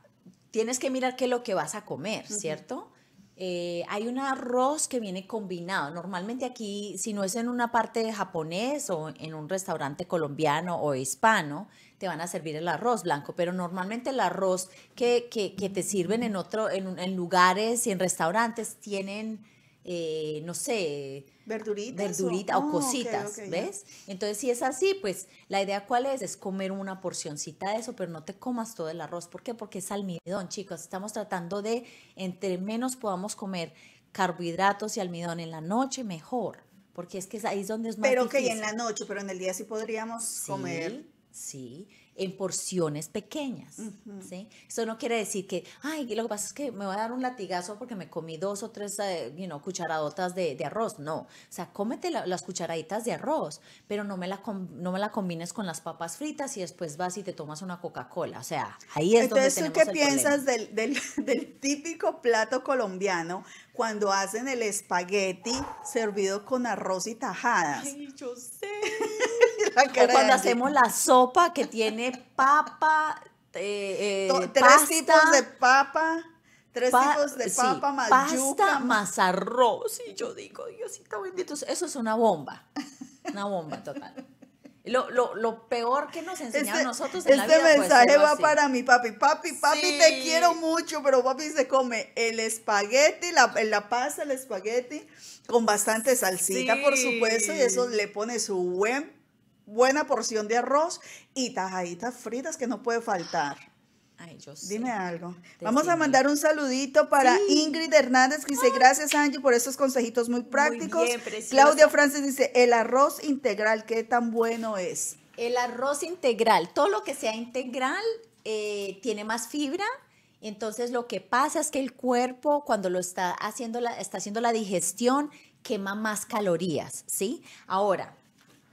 tienes que mirar qué es lo que vas a comer, ¿cierto? Eh, hay un arroz que viene combinado. Normalmente aquí, si no es en una parte de japonés o en un restaurante colombiano o hispano, van a servir el arroz blanco, pero normalmente el arroz que, que, te sirven en, otro, en, lugares y en restaurantes tienen... Eh, no sé, verduritas, verdurita o, ah, cositas, ¿ves? Entonces, si es así, pues la idea cuál es, es comer una porcioncita de eso, pero no te comas todo el arroz. ¿Por qué? Porque es almidón, chicos. Estamos tratando de, entre menos podamos comer carbohidratos y almidón en la noche, mejor. Porque es que ahí es donde es más Pero que en la noche, pero en el día sí podríamos comer ¿sí? En porciones pequeñas, Eso no quiere decir que, ay, lo que pasa es que me voy a dar un latigazo porque me comí dos o tres, eh, you cucharadotas de, arroz, no. O sea, cómete las cucharaditas de arroz, pero no me, la no me la combines con las papas fritas y después vas y te tomas una Coca-Cola. O sea, ahí es Entonces, donde tenemos ¿tú qué piensas del, típico plato colombiano cuando hacen el espagueti servido con arroz y tajadas? yo sé. cuando hacemos la sopa que tiene papa, eh, eh, tres tipos de papa. Tres tipos de papa, sí, más pasta, más arroz. Y yo digo, Diosito bendito, eso es una bomba. Una bomba total. Lo, peor que nos enseñaron este, nosotros en este la vida. Este mensaje va para mi papi. Papi, papi, te quiero mucho, pero papi se come el espagueti, la, la pasta, el espagueti, con bastante salsita, por supuesto, y eso le pone su buen buena porción de arroz y tajaditas fritas que no puede faltar. Ay, yo Dime algo. Vamos a mandar un saludito para Ingrid Hernández que dice, gracias Angie por estos consejitos muy prácticos. Claudia Francis dice, el arroz integral, qué tan bueno es. El arroz integral, todo lo que sea integral eh, tiene más fibra, entonces lo que pasa es que el cuerpo cuando lo está haciendo la, está haciendo la digestión quema más calorías, ¿sí? Ahora,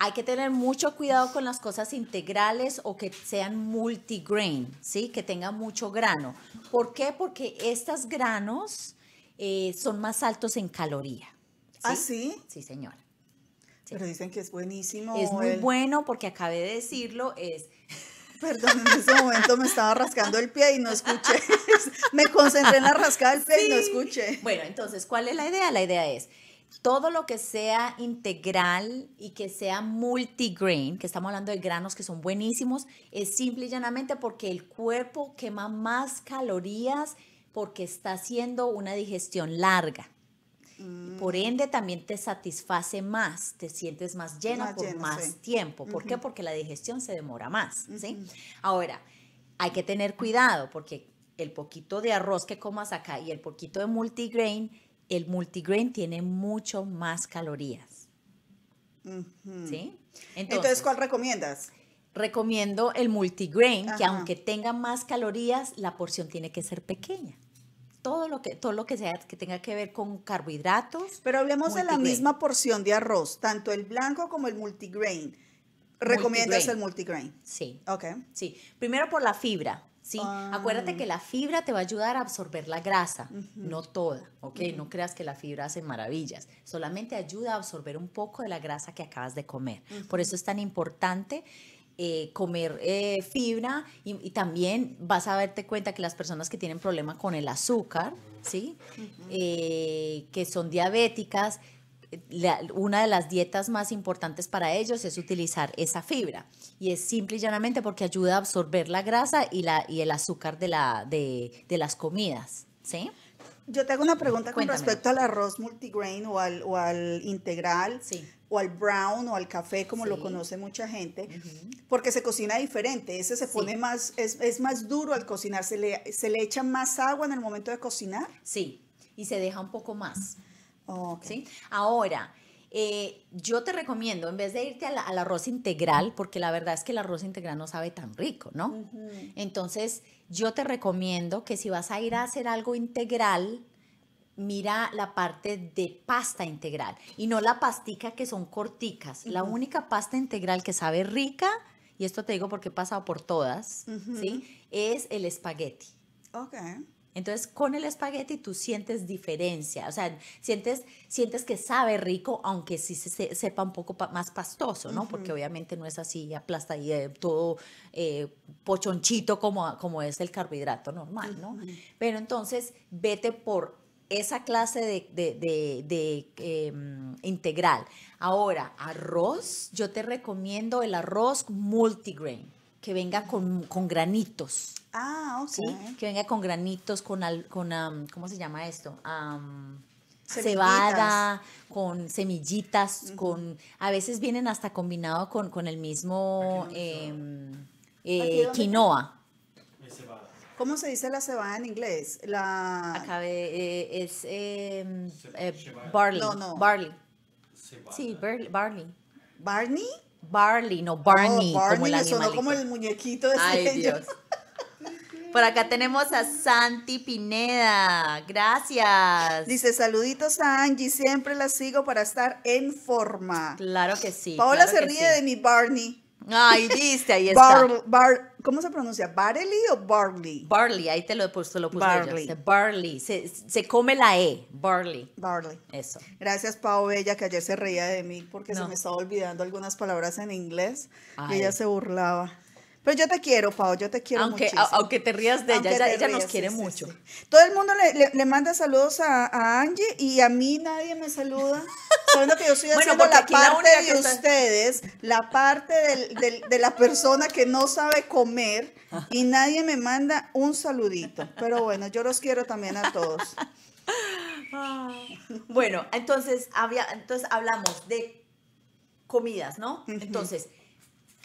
hay que tener mucho cuidado con las cosas integrales o que sean multigrain, ¿sí? Que tengan mucho grano. ¿Por qué? Porque estos granos eh, son más altos en caloría. ¿Ah, sí? Sí, señora. Pero dicen que es buenísimo. Es muy bueno porque acabé de decirlo, es... Perdón, en ese momento me estaba rascando el pie y no escuché. me concentré en la rascada del pie y no escuché. Bueno, entonces, ¿cuál es la idea? La idea es todo lo que sea integral y que sea multigrain, que estamos hablando de granos que son buenísimos, es simple y llanamente porque el cuerpo quema más calorías porque está haciendo una digestión larga. Por mm. ende, también te satisface más, te sientes más lleno por más tiempo. ¿Por qué? Porque la digestión se demora más. Ahora, hay que tener cuidado porque el poquito de arroz que comas acá y el poquito de multigrain el multigrain tiene mucho más calorías. Entonces, ¿cuál recomiendas? Recomiendo el multigrain, que aunque tenga más calorías, la porción tiene que ser pequeña. Todo lo que, todo lo que sea que tenga que ver con carbohidratos. Pero hablemos de la misma porción de arroz, tanto el blanco como el multigrain. Recomiendas el multigrain. Sí. Ok. Sí. Primero por la fibra. ¿sí? Acuérdate que la fibra te va a ayudar a absorber la grasa, no toda, ¿ok? No creas que la fibra hace maravillas, solamente ayuda a absorber un poco de la grasa que acabas de comer. Por eso es tan importante eh, comer eh, fibra y, también vas a darte cuenta que las personas que tienen problema con el azúcar, ¿sí? Eh, que son diabéticas, una de las dietas más importantes para ellos es utilizar esa fibra. Y es simple y llanamente porque ayuda a absorber la grasa y, la, y el azúcar de, las comidas. ¿Sí? Yo te hago una pregunta con respecto al arroz multigrain o al, integral. o al brown o al café, como lo conoce mucha gente, porque se cocina diferente. Ese se pone más, es, más duro al cocinar, se le, se le echa más agua en el momento de cocinar. Sí, y se deja un poco más. Okay. Ahora, eh, yo te recomiendo, en vez de irte al, arroz integral, porque la verdad es que el arroz integral no sabe tan rico, ¿no? Entonces, yo te recomiendo que si vas a ir a hacer algo integral, mira la parte de pasta integral y no la pastica que son corticas. La única pasta integral que sabe rica, y esto te digo porque he pasado por todas, ¿sí? Es el espagueti. Ok. Entonces, con el espagueti tú sientes diferencia, o sea, sientes, sientes que sabe rico, aunque sí se, sepa un poco más pastoso, ¿no? Porque obviamente no es así aplasta y eh, todo eh, pochonchito como, como es el carbohidrato normal, ¿no? Pero entonces, vete por esa clase de, em, integral. Ahora, arroz, yo te recomiendo el arroz multigrain, que venga con, con granitos. Ah, ok. Que venga con granitos, con, con ¿cómo se llama esto? Um, cebada, con semillitas, con a veces vienen hasta combinado con, el mismo em, eh, quinoa. ¿Cómo se dice la cebada en inglés? La eh, es em, eh, barley. No, no. Barley. Sí, barley. ¿Barney? Barley, no Barney, Barney oh, como el como el muñequito de Ay, Dios. Por acá tenemos a Santi Pineda. Gracias. Dice, saluditos a Angie, siempre la sigo para estar en forma. Claro que sí. Paola se ríe de mi Barney. Ay, viste, ahí está. ¿Cómo se pronuncia? ¿Barley o Barley? Barley, ahí te lo, puse, lo Barley. Barley. Se, come la E. Barley. Barley. Eso. Gracias, Paola, Bella, que ayer se reía de mí porque se me estaba olvidando algunas palabras en inglés y ella se burlaba. Pero yo te quiero, Pau, yo te quiero muchísimo. Aunque te rías de ella, ella, nos quiere mucho. Todo el mundo le, manda saludos a, Angie y a mí nadie me saluda. Sabiendo que yo soy la parte de ustedes, la parte de la persona que no sabe comer y nadie me manda un saludito. Pero bueno, yo los quiero también a todos. bueno, entonces, había, entonces hablamos de comidas, ¿no? Entonces,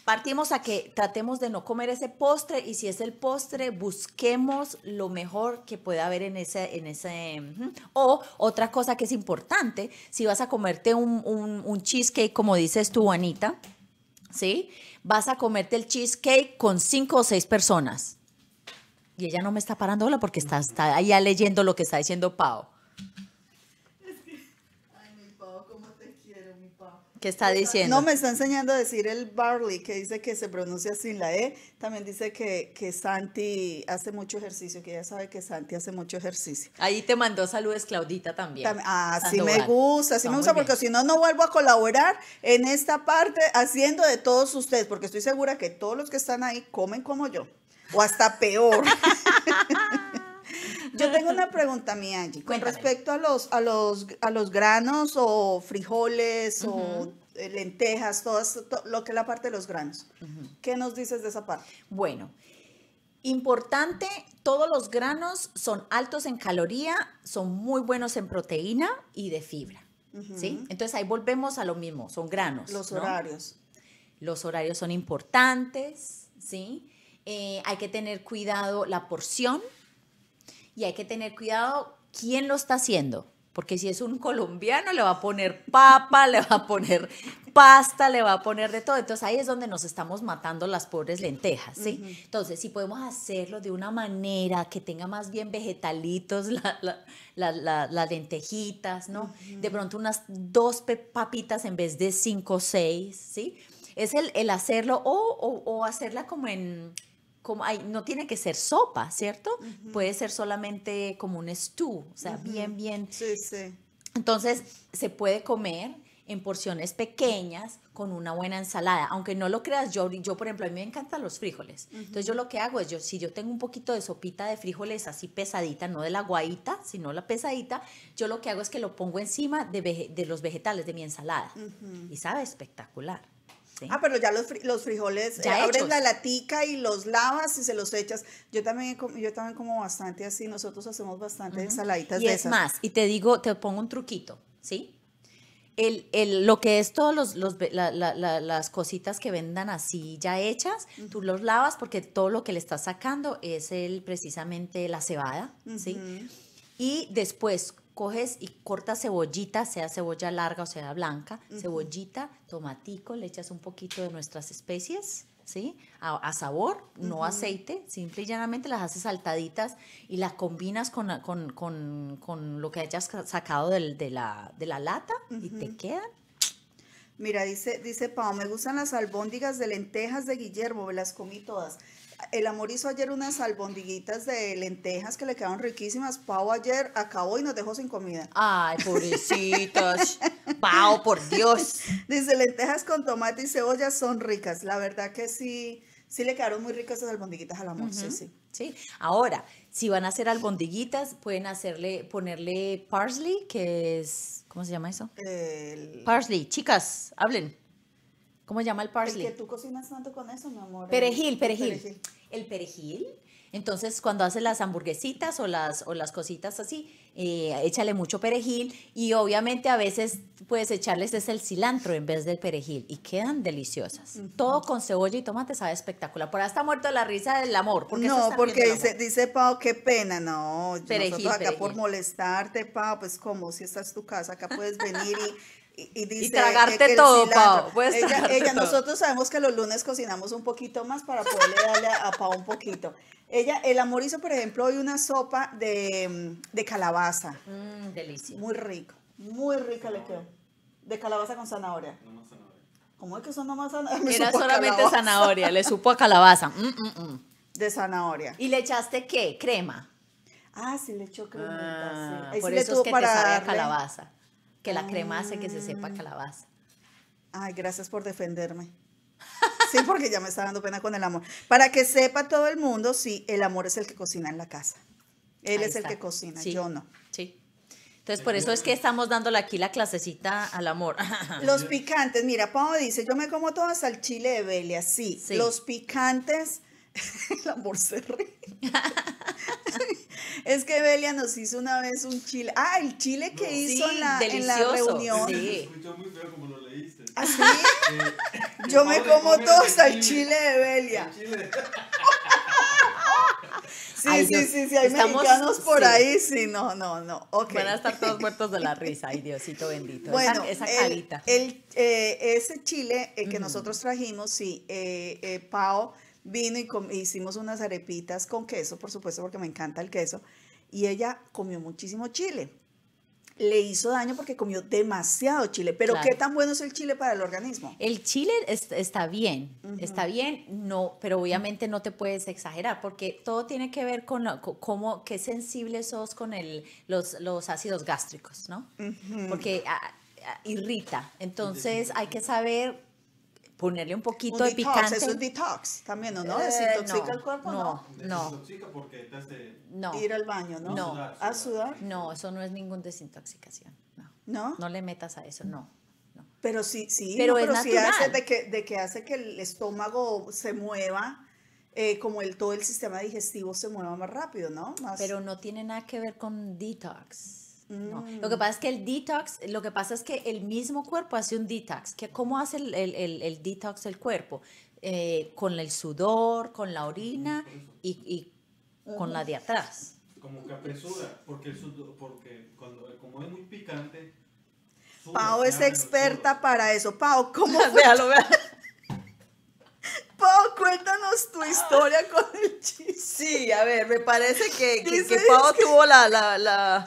Partimos a que tratemos de no comer ese postre y si es el postre, busquemos lo mejor que pueda haber en ese, en ese. O otra cosa que es importante, si vas a comerte un, un, cheesecake, como dices tú, Anita, ¿sí? Vas a comerte el cheesecake con cinco o seis personas. Y ella no me está parando hola porque está, está allá leyendo lo que está diciendo Pau. está diciendo? No, me está enseñando a decir el barley, que dice que se pronuncia sin la E. También dice que, que Santi hace mucho ejercicio, que ya sabe que Santi hace mucho ejercicio. Ahí te mandó saludos Claudita también. Así ah, me gusta, así me gusta, porque si no, no vuelvo a colaborar en esta parte haciendo de todos ustedes, porque estoy segura que todos los que están ahí comen como yo, o hasta peor. Yo tengo una pregunta, mi Angie. Con respecto a los, los, a los granos o frijoles o lentejas, todo lo que es la parte de los granos. ¿Qué nos dices de esa parte? Bueno, importante, todos los granos son altos en caloría, son muy buenos en proteína y de fibra. ¿sí? Entonces ahí volvemos a lo mismo, son granos. Los horarios. Los horarios son importantes, ¿sí? Eh, hay que tener cuidado la porción, y hay que tener cuidado quién lo está haciendo. Porque si es un colombiano, le va a poner papa, le va a poner pasta, le va a poner de todo. Entonces ahí es donde nos estamos matando las pobres lentejas, ¿sí? Entonces, si podemos hacerlo de una manera que tenga más bien vegetalitos, las lentejitas, ¿no? De pronto unas dos papitas en vez de cinco o seis, ¿sí? Es el, hacerlo o, o hacerla como en no tiene que ser sopa, ¿cierto? Puede ser solamente como un stew, o sea, bien, bien. Sí, sí. Entonces, se puede comer en porciones pequeñas con una buena ensalada. Aunque no lo creas, yo, yo por ejemplo, a mí me encantan los frijoles. Entonces yo lo que hago es, yo, si yo tengo un poquito de sopita de frijoles así pesadita, no de la guaita, sino la pesadita, yo lo que hago es que lo pongo encima de, los vegetales de mi ensalada. Y sabe espectacular. Ah, pero ya los, frijoles, eh, ya abres la latica y los lavas y se los echas. Yo también, yo también como bastante así, nosotros hacemos bastante ensaladitas y es más, y te digo, te pongo un truquito, ¿sí? El, lo que es todas las cositas que vendan así ya hechas, tú los lavas porque todo lo que le estás sacando es el precisamente la cebada, ¿sí? Y después coges y cortas cebollita, sea cebolla larga o sea blanca, cebollita, tomatico, le echas un poquito de nuestras especies, ¿sí? A, sabor, no aceite, simple y llanamente las haces saltaditas y las combinas con, con, con, con lo que hayas sacado del, de, la, de, la, lata y te quedan Mira, dice, dice Pau, me gustan las albóndigas de lentejas de Guillermo, me las comí todas. El amor hizo ayer unas albondiguitas de lentejas que le quedaron riquísimas. Pau ayer acabó y nos dejó sin comida. Ay, pobrecitos. Pau, por Dios. Dice, lentejas con tomate y cebolla son ricas. La verdad que sí, sí le quedaron muy ricas esas albondiguitas al amor. Sí, sí. Sí. Ahora, si van a hacer albondiguitas, pueden hacerle, ponerle parsley, que es, ¿cómo se llama eso? Parsley. Chicas, hablen. ¿Cómo se llama el parsley? Es que tú cocinas tanto con eso, mi amor. Perejil, perejil. El perejil. Entonces, cuando haces las hamburguesitas o las, o las cositas así, eh, échale mucho perejil y obviamente a veces puedes echarles es el cilantro en vez del perejil y quedan deliciosas. Todo con cebolla y tomate sabe espectacular. Por ahí está muerto la risa del amor. no, porque dice, dice Pau, qué pena, no. Perejil, nosotros acá por molestarte, Pau, pues como si esta es tu casa, acá puedes venir y y, tragarte todo, Pau. Ella, ella nosotros sabemos que los lunes cocinamos un poquito más para poderle darle a, Pau un poquito. Ella, el amor hizo, por ejemplo, hoy una sopa de, calabaza. Mm, delicioso. Muy rico, muy rica le quedó. De calabaza con zanahoria. No zanahoria. ¿Cómo es que son nomás zanahoria? Era solamente zanahoria, le supo a calabaza. Mm, mm, de zanahoria. ¿Y le echaste qué? Crema. Ah, sí, le echó crema ah, por sí eso le tuvo es que para te sabe calabaza que la crema hace que se sepa ah. calabaza. Ay, gracias por defenderme. Sí, porque ya me está dando pena con el amor. Para que sepa todo el mundo, si el amor es el que cocina en la casa. Él es el que cocina, yo no. Sí. Entonces, por eso es que estamos dándole aquí la clasecita al amor. Los picantes, mira, Pau dice, yo me como todo al chile de Belia, sí. Los picantes la morcerre. es que Belia nos hizo una vez un chile. Ah, el chile que la hizo sí, en, la, en, como reunión. Sí. ¿Así? ¿Ah, sí. Yo me como todo hasta el chile de Belia. Sí, sí, sí, sí, hay Estamos, mexicanos por ahí, sí, no, no, no. Okay. Van a estar todos muertos de la risa, ay Diosito bendito. Bueno, esa, esa carita. Eh, ese chile eh, que nosotros trajimos, sí, eh, eh Pau vino y hicimos unas arepitas con queso, por supuesto, porque me encanta el queso, y ella comió muchísimo chile. Le hizo daño porque comió demasiado chile, pero ¿qué tan bueno es el chile para el organismo? El chile está bien, está bien, no, pero obviamente no te puedes exagerar porque todo tiene que ver con, cómo, qué sensible sos con el, los, los ácidos gástricos, ¿no? Porque ah, ah, irrita, entonces hay que saber ponerle un poquito de detox, picante. Eso es detox también, no? Eh, ¿Desintoxica el cuerpo? No, no. Desintoxica porque te no, ir al baño, ¿no? No. ¿A sudar? No, eso no es ninguna desintoxicación. No. ¿No? le metas a eso, no. Pero sí, sí, pero, es sí hace de que, de que hace que el estómago se mueva. Eh, como el, todo el sistema digestivo se mueva más rápido, ¿no? Pero no tiene nada que ver con detox. Mm. Lo que pasa es que el detox, lo que pasa es que el mismo cuerpo hace un detox. que ¿Cómo hace el, detox el cuerpo? Eh, con el sudor, con la orina y, con la de atrás. Como que apresura, porque, cuando, como es muy picante. Pau es experta para eso. Pau ¿cómo fue? véalo, Pau, cuéntanos tu historia con el chiste. Sí, a ver, me parece que, que, Pau tuvo la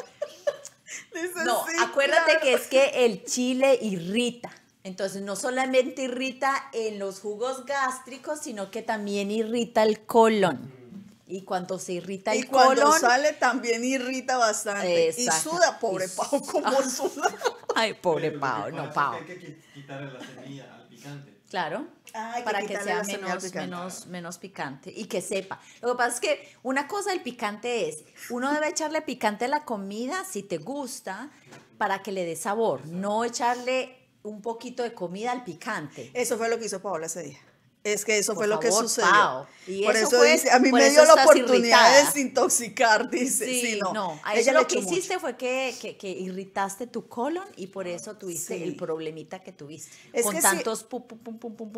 no, acuérdate que es que el chile irrita. Entonces, no solamente irrita en los jugos gástricos, sino que también irrita el colon. Y cuando se irrita el colon. cuando sale también irrita bastante. Y suda, pobre Pau, como suda. Ay, pobre Pau, no Pau. Hay que quitarle la semilla al picante. Claro. para que, sea menos, menos, menos picante y que sepa. Lo que pasa es que una cosa del picante es, uno debe echarle picante a la comida si te gusta para que le dé sabor, no echarle un poquito de comida al picante. Eso fue lo que hizo Paola ese día. Es que eso fue lo que sucedió. Y Por eso, dice, a mí me dio la oportunidad de desintoxicar, dice. Sí, no. a ella lo que hiciste fue que, que, irritaste tu colon y por eso tuviste el problemita que tuviste. con que tantos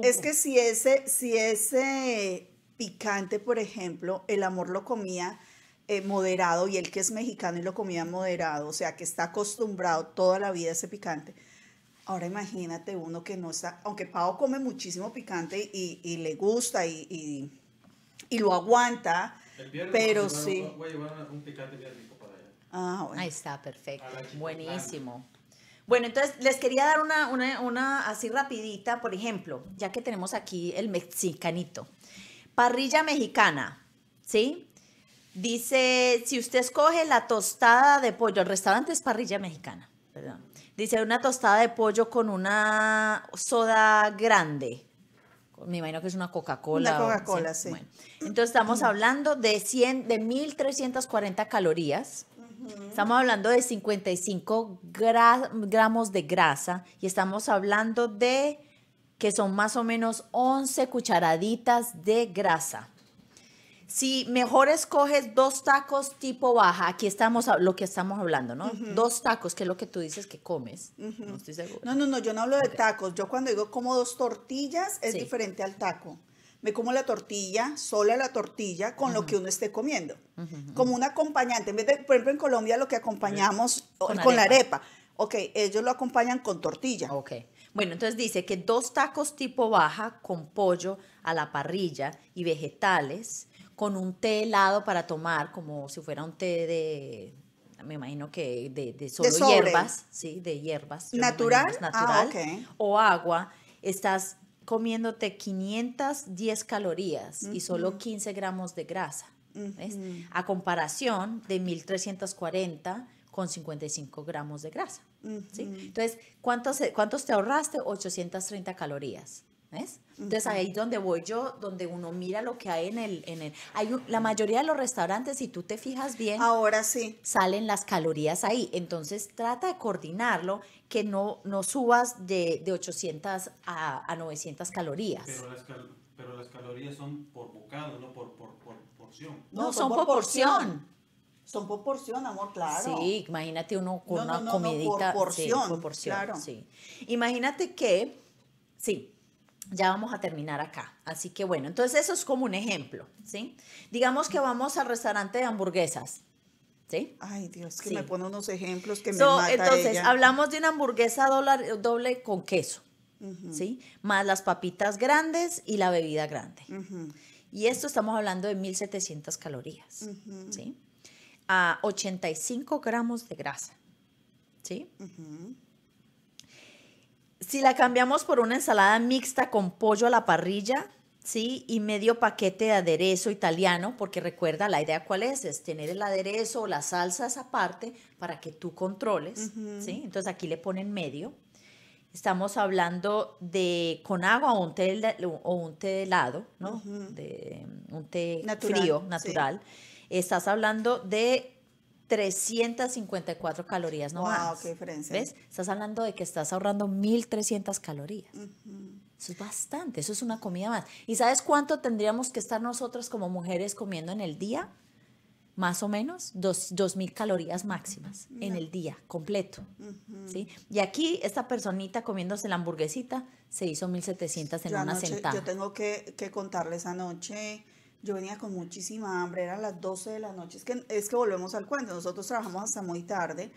Es que si ese, si ese picante, por ejemplo, el amor lo comía eh, moderado y él que es mexicano y lo comía moderado, o sea, que está acostumbrado toda la vida a ese picante Ahora imagínate uno que no está, aunque Pau come muchísimo picante y, le gusta y, lo aguanta, pero sí. a llevar un picante para Ah, Ahí está, perfecto. Buenísimo. Bueno, entonces les quería dar una, una, una así rapidita, por ejemplo, ya que tenemos aquí el mexicanito. Parrilla mexicana, ¿sí? Dice, si usted escoge la tostada de pollo, el restaurante es parrilla mexicana, perdón. Dice una tostada de pollo con una soda grande. Me imagino que es una Coca-Cola. Una Coca-Cola, sí. Entonces estamos hablando de 100, de 1340 calorías. Estamos hablando de 55 gramos de grasa y estamos hablando de que son más o menos 11 cucharaditas de grasa. Si mejor escoges dos tacos tipo baja, aquí estamos lo que estamos hablando, ¿no? Dos tacos, que es lo que tú dices que comes. No estoy seguro. No, no, no, yo no hablo de tacos. Yo cuando digo como dos tortillas es diferente al taco. Me como la tortilla, sola la tortilla, con lo que uno esté comiendo. Como un acompañante. En vez de, por ejemplo, en Colombia lo que acompañamos con, la arepa. Ok, ellos lo acompañan con tortilla. Ok. Bueno, entonces dice que dos tacos tipo baja con pollo a la parrilla y vegetales con un té helado para tomar, como si fuera un té de, me imagino que de, de solo hierbas, sí, de hierbas. ¿Natural? Ah, natural. O agua, estás comiéndote 510 calorías y solo 15 gramos de grasa. A comparación de 1340 con 55 gramos de grasa. Entonces, ¿cuántos, ¿cuántos te ahorraste? 830 calorías. Entonces ahí es donde voy yo, donde uno mira lo que hay en el... En el hay la mayoría de los restaurantes, si tú te fijas bien, ahora sí. Salen las calorías ahí. Entonces trata de coordinarlo, que no, no subas de, 800 a, 900 calorías. Pero las, calorías son por bocado, no por, porción. No, son, por, porción. Son por porción, amor, claro. Sí, imagínate uno con una comidita. por porción, Imagínate que... Sí, ya vamos a terminar acá. Así que bueno, entonces eso es como un ejemplo, ¿sí? Digamos que vamos al restaurante de hamburguesas. ¿Sí? Ay, Dios, que me pone unos ejemplos que me Entonces, hablamos de una hamburguesa doble, doble con queso, ¿sí? Más las papitas grandes y la bebida grande. Y esto estamos hablando de 1700 calorías, ¿sí? A 85 gramos de grasa, ¿sí? Si la cambiamos por una ensalada mixta con pollo a la parrilla, ¿sí? Y medio paquete de aderezo italiano, porque recuerda, la idea cuál es, es tener el aderezo o las esa aparte para que tú controles, ¿sí? Entonces aquí le ponen medio. Estamos hablando de con agua o un té, o un helado, ¿no? de, mm, un té frío, natural. Estás hablando de 354 calorías no wow, qué diferencia. ¿Ves? Estás hablando de que estás ahorrando 1300 calorías. Eso es bastante, eso es una comida más. ¿Y sabes cuánto tendríamos que estar nosotras como mujeres comiendo en el día? Más o menos 2.000 calorías máximas en el día completo. ¿sí? Y aquí esta personita comiéndose la hamburguesita se hizo 1.700 en una sentada. Yo tengo que, que contarles anoche yo venía con muchísima hambre, eran las 12 de la noche, es que, es que volvemos al cuento, nosotros trabajamos hasta muy tarde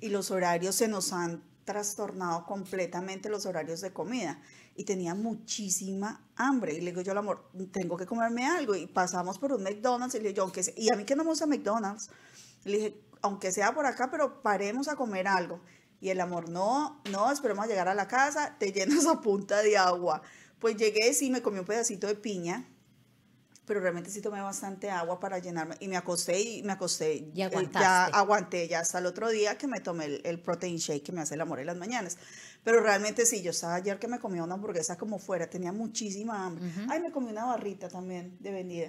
y los horarios se nos han trastornado completamente los horarios de comida y tenía muchísima hambre. Y le digo yo al amor, tengo que comerme algo. Y pasamos por un McDonald's y le digo, aunque y a mí que no me gusta McDonald's, le dije, aunque sea por acá, pero paremos a comer algo. Y el amor, no, no, esperemos a llegar a la casa, te llenas a punta de agua. Pues llegué, sí, me comí un pedacito de piña, pero realmente sí tomé bastante agua para llenarme y me acosté y me acosté. Y eh, aguantaste. Ya aguanté, ya hasta el otro día que me tomé el, el protein shake que me hace el amor en las mañanas. Pero realmente sí, yo estaba ayer que me comía una hamburguesa como fuera, tenía muchísima hambre. Ay, me comí una barrita también de vendida.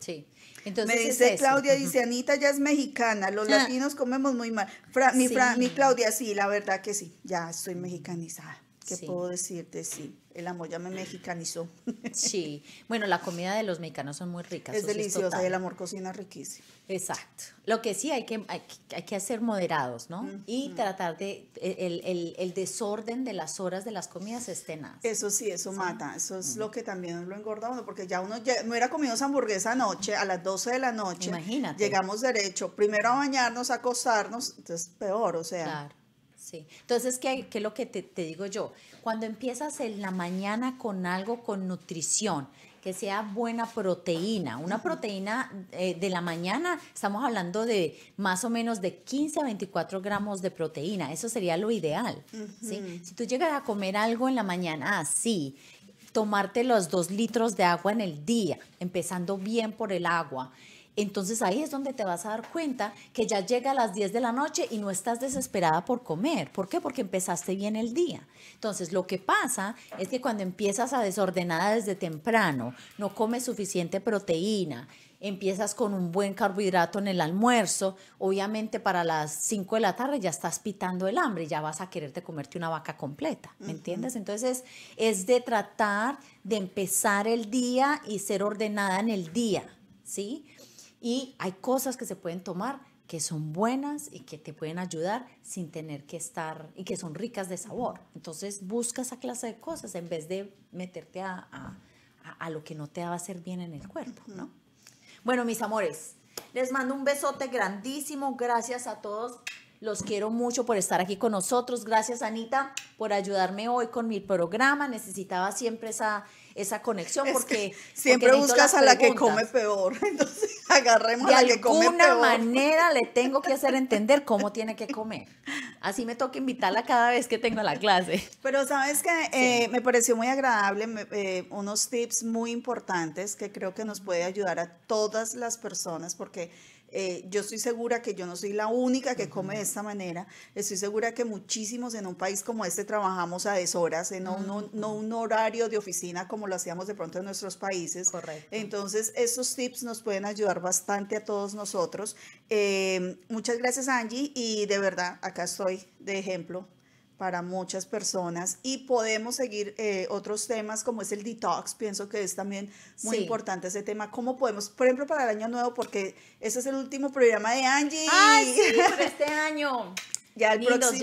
Sí. Entonces me dice Claudia, dice Anita ya es mexicana, los ah. latinos comemos muy mal. mi, mi Claudia, sí, la verdad que sí, ya estoy mm. mexicanizada. ¿Qué puedo decirte? Sí, el amor ya me mexicanizó. Sí, bueno, la comida de los mexicanos son muy ricas. Es deliciosa, y el amor cocina riquísimo. Exacto. Lo que sí hay que, hay, que hacer moderados, ¿no? Mm, y mm. tratar de, e, el, desorden de las horas de las comidas es Eso sí, eso mata. Eso es mm. lo que también lo engorda uno, porque ya uno ya, no era comido esa hamburguesa anoche, a las 12 de la noche. Imagínate. Llegamos derecho, primero a bañarnos, a acostarnos, entonces peor, o sea. Claro entonces, ¿qué, es lo que te, digo yo? Cuando empiezas en la mañana con algo, con nutrición, que sea buena proteína. Una proteína eh, de la mañana, estamos hablando de más o menos de 15 a 24 gramos de proteína. Eso sería lo ideal. Si tú llegas a comer algo en la mañana así, ah, tomarte los dos litros de agua en el día, empezando bien por el agua entonces ahí es donde te vas a dar cuenta que ya llega a las 10 de la noche y no estás desesperada por comer. ¿Por qué? Porque empezaste bien el día. Entonces lo que pasa es que cuando empiezas a desordenada desde temprano, no comes suficiente proteína, empiezas con un buen carbohidrato en el almuerzo, obviamente para las 5 de la tarde ya estás pitando el hambre, ya vas a quererte comerte una vaca completa, ¿me entiendes? Entonces es de tratar de empezar el día y ser ordenada en el día, ¿sí? y hay cosas que se pueden tomar que son buenas y que te pueden ayudar sin tener que estar y que son ricas de sabor. Entonces busca esa clase de cosas en vez de meterte a, lo que no te va a hacer bien en el cuerpo, ¿no? Bueno, mis amores, les mando un besote grandísimo. Gracias a todos. Los quiero mucho por estar aquí con nosotros. Gracias, Anita, por ayudarme hoy con mi programa. Necesitaba siempre esa, esa conexión, porque siempre buscas a la que come peor, entonces agarremos a la que come peor. De alguna manera le tengo que hacer entender cómo tiene que comer. Así me toca invitarla cada vez que tengo la clase. Pero sabes que eh, me pareció muy agradable, eh, unos tips muy importantes que creo que nos puede ayudar a todas las personas, porque eh, yo estoy segura que yo no soy la única que come de esta manera. Estoy segura que muchísimos en un país como este trabajamos a deshoras, no, un horario de oficina como lo hacíamos de pronto en nuestros países. Correcto. Entonces, esos tips nos pueden ayudar bastante a todos nosotros. Eh, muchas gracias, Angie, y de verdad, acá estoy de ejemplo para muchas personas y podemos seguir eh, otros temas como es el detox, pienso que es también muy importante ese tema, cómo podemos, por ejemplo, para el año nuevo, porque ese es el último programa de Angie. este año! Ya el próximo,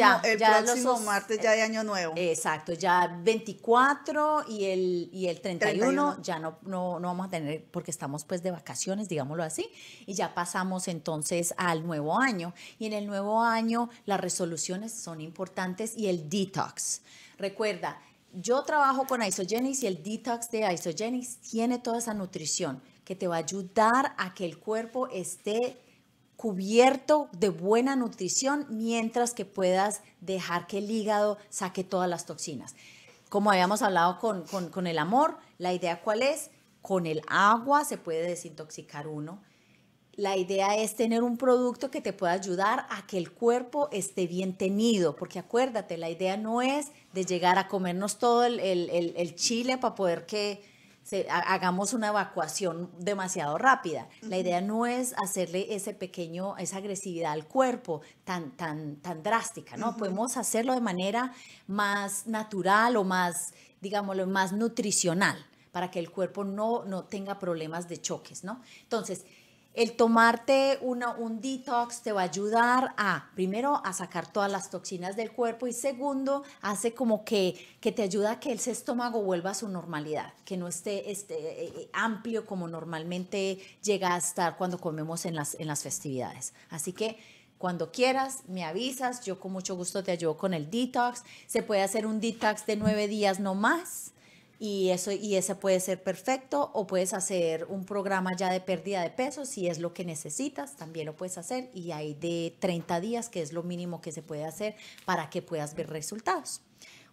martes eh, ya de Año Nuevo. Exacto, ya 24 y el, y el 31, ya no, no, vamos a tener, porque estamos pues de vacaciones, digámoslo así, y ya pasamos entonces al nuevo año. Y en el nuevo año las resoluciones son importantes y el detox. Recuerda, yo trabajo con Isogenics y el detox de Isogenics tiene toda esa nutrición que te va a ayudar a que el cuerpo esté cubierto de buena nutrición mientras que puedas dejar que el hígado saque todas las toxinas. Como habíamos hablado con, el amor, la idea cuál es? Con el agua se puede desintoxicar uno. La idea es tener un producto que te pueda ayudar a que el cuerpo esté bien tenido, porque acuérdate, la idea no es de llegar a comernos todo el, el chile para poder que hagamos una evacuación demasiado rápida. La idea no es hacerle ese pequeño, esa agresividad al cuerpo tan, tan, tan drástica, ¿no? Podemos hacerlo de manera más natural o más, digámoslo, más nutricional para que el cuerpo no, no tenga problemas de choques, ¿no? Entonces, el tomarte una, un detox te va a ayudar a, primero, a sacar todas las toxinas del cuerpo y segundo, hace como que, que te ayuda a que el estómago vuelva a su normalidad, que no esté, este eh, eh, amplio como normalmente llega a estar cuando comemos en las, en las festividades. Así que cuando quieras, me avisas, yo con mucho gusto te ayudo con el detox. Se puede hacer un detox de nueve días no más. Y, eso, y ese puede ser perfecto o puedes hacer un programa ya de pérdida de peso si es lo que necesitas, también lo puedes hacer y hay de 30 días que es lo mínimo que se puede hacer para que puedas ver resultados.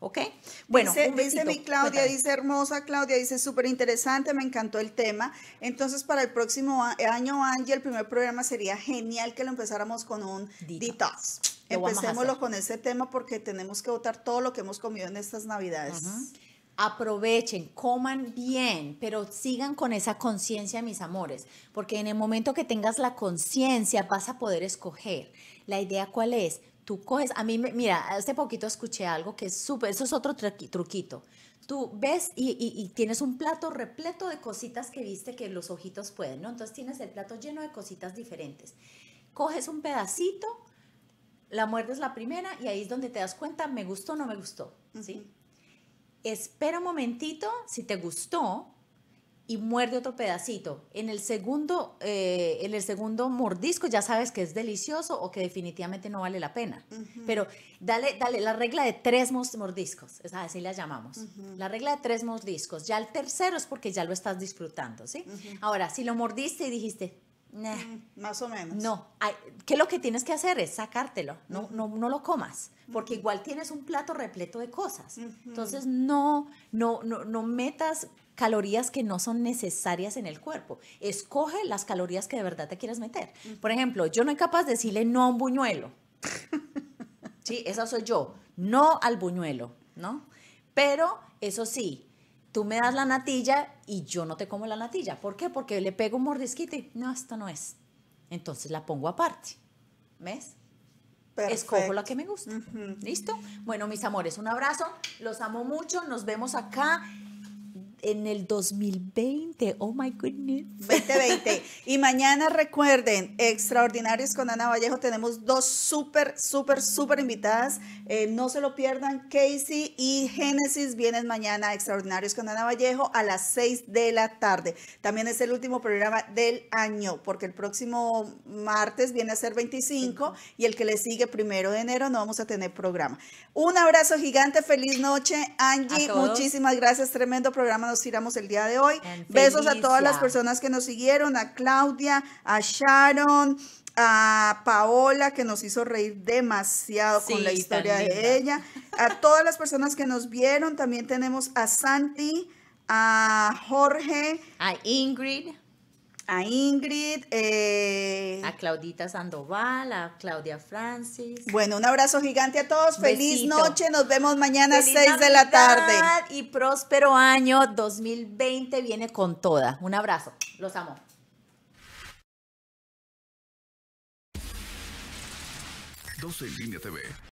¿Ok? Bueno, dice, mi Claudia, dice hermosa Claudia, dice súper interesante, me encantó el tema. Entonces, para el próximo año, Angie, el primer programa sería genial que lo empezáramos con un detox. Empecémoslo con ese tema porque tenemos que votar todo lo que hemos comido en estas Navidades aprovechen, coman bien, pero sigan con esa conciencia, mis amores, porque en el momento que tengas la conciencia vas a poder escoger. La idea cuál es? Tú coges, a mí, mira, hace poquito escuché algo que es súper, eso es otro truquito. Tú ves y, tienes un plato repleto de cositas que viste que los ojitos pueden, ¿no? Entonces tienes el plato lleno de cositas diferentes. Coges un pedacito, la muerdes la primera y ahí es donde te das cuenta, me gustó o no me gustó, ¿sí? espera un momentito si te gustó y muerde otro pedacito. En el segundo, eh, en el segundo mordisco ya sabes que es delicioso o que definitivamente no vale la pena. Pero dale, dale la regla de tres mordiscos, es así la llamamos. La regla de tres mordiscos. Ya el tercero es porque ya lo estás disfrutando, ¿sí? Ahora, si lo mordiste y dijiste, Mm, más o menos. No, qué que lo que tienes que hacer es sacártelo, no, no, no lo comas, porque igual tienes un plato repleto de cosas. Entonces, no, no, no, no metas calorías que no son necesarias en el cuerpo. Escoge las calorías que de verdad te quieres meter. Por ejemplo, yo no soy capaz de decirle no a un buñuelo. sí, esa soy yo. No al buñuelo, ¿no? Pero eso sí, tú me das la natilla y yo no te como la natilla. ¿Por qué? Porque le pego un mordisquito no, esto no es. Entonces la pongo aparte. ¿Ves? Perfecto. Escojo la que me gusta. ¿Listo? Bueno, mis amores, un abrazo. Los amo mucho. Nos vemos acá en el 2020. Oh my goodness. 2020. Y mañana recuerden, Extraordinarios con Ana Vallejo, tenemos dos súper, súper, súper invitadas. Eh, no se lo pierdan, Casey y Génesis vienen mañana Extraordinarios con Ana Vallejo a las 6 de la tarde. También es el último programa del año, porque el próximo martes viene a ser 25 y el que le sigue primero de enero no vamos a tener programa. Un abrazo gigante, feliz noche, Angie. Muchísimas gracias, tremendo programa nos tiramos el día de hoy. Besos a todas las personas que nos siguieron, a Claudia, a Sharon, a Paola, que nos hizo reír demasiado con la historia de ella, a todas las personas que nos vieron, también tenemos a Santi, a Jorge, a Ingrid a Ingrid, eh, a Claudita Sandoval, a Claudia Francis. Bueno, un abrazo gigante a todos. Feliz noche. Nos vemos mañana a 6 de la tarde. Y próspero año 2020 viene con toda. Un abrazo. Los amo. en línea TV.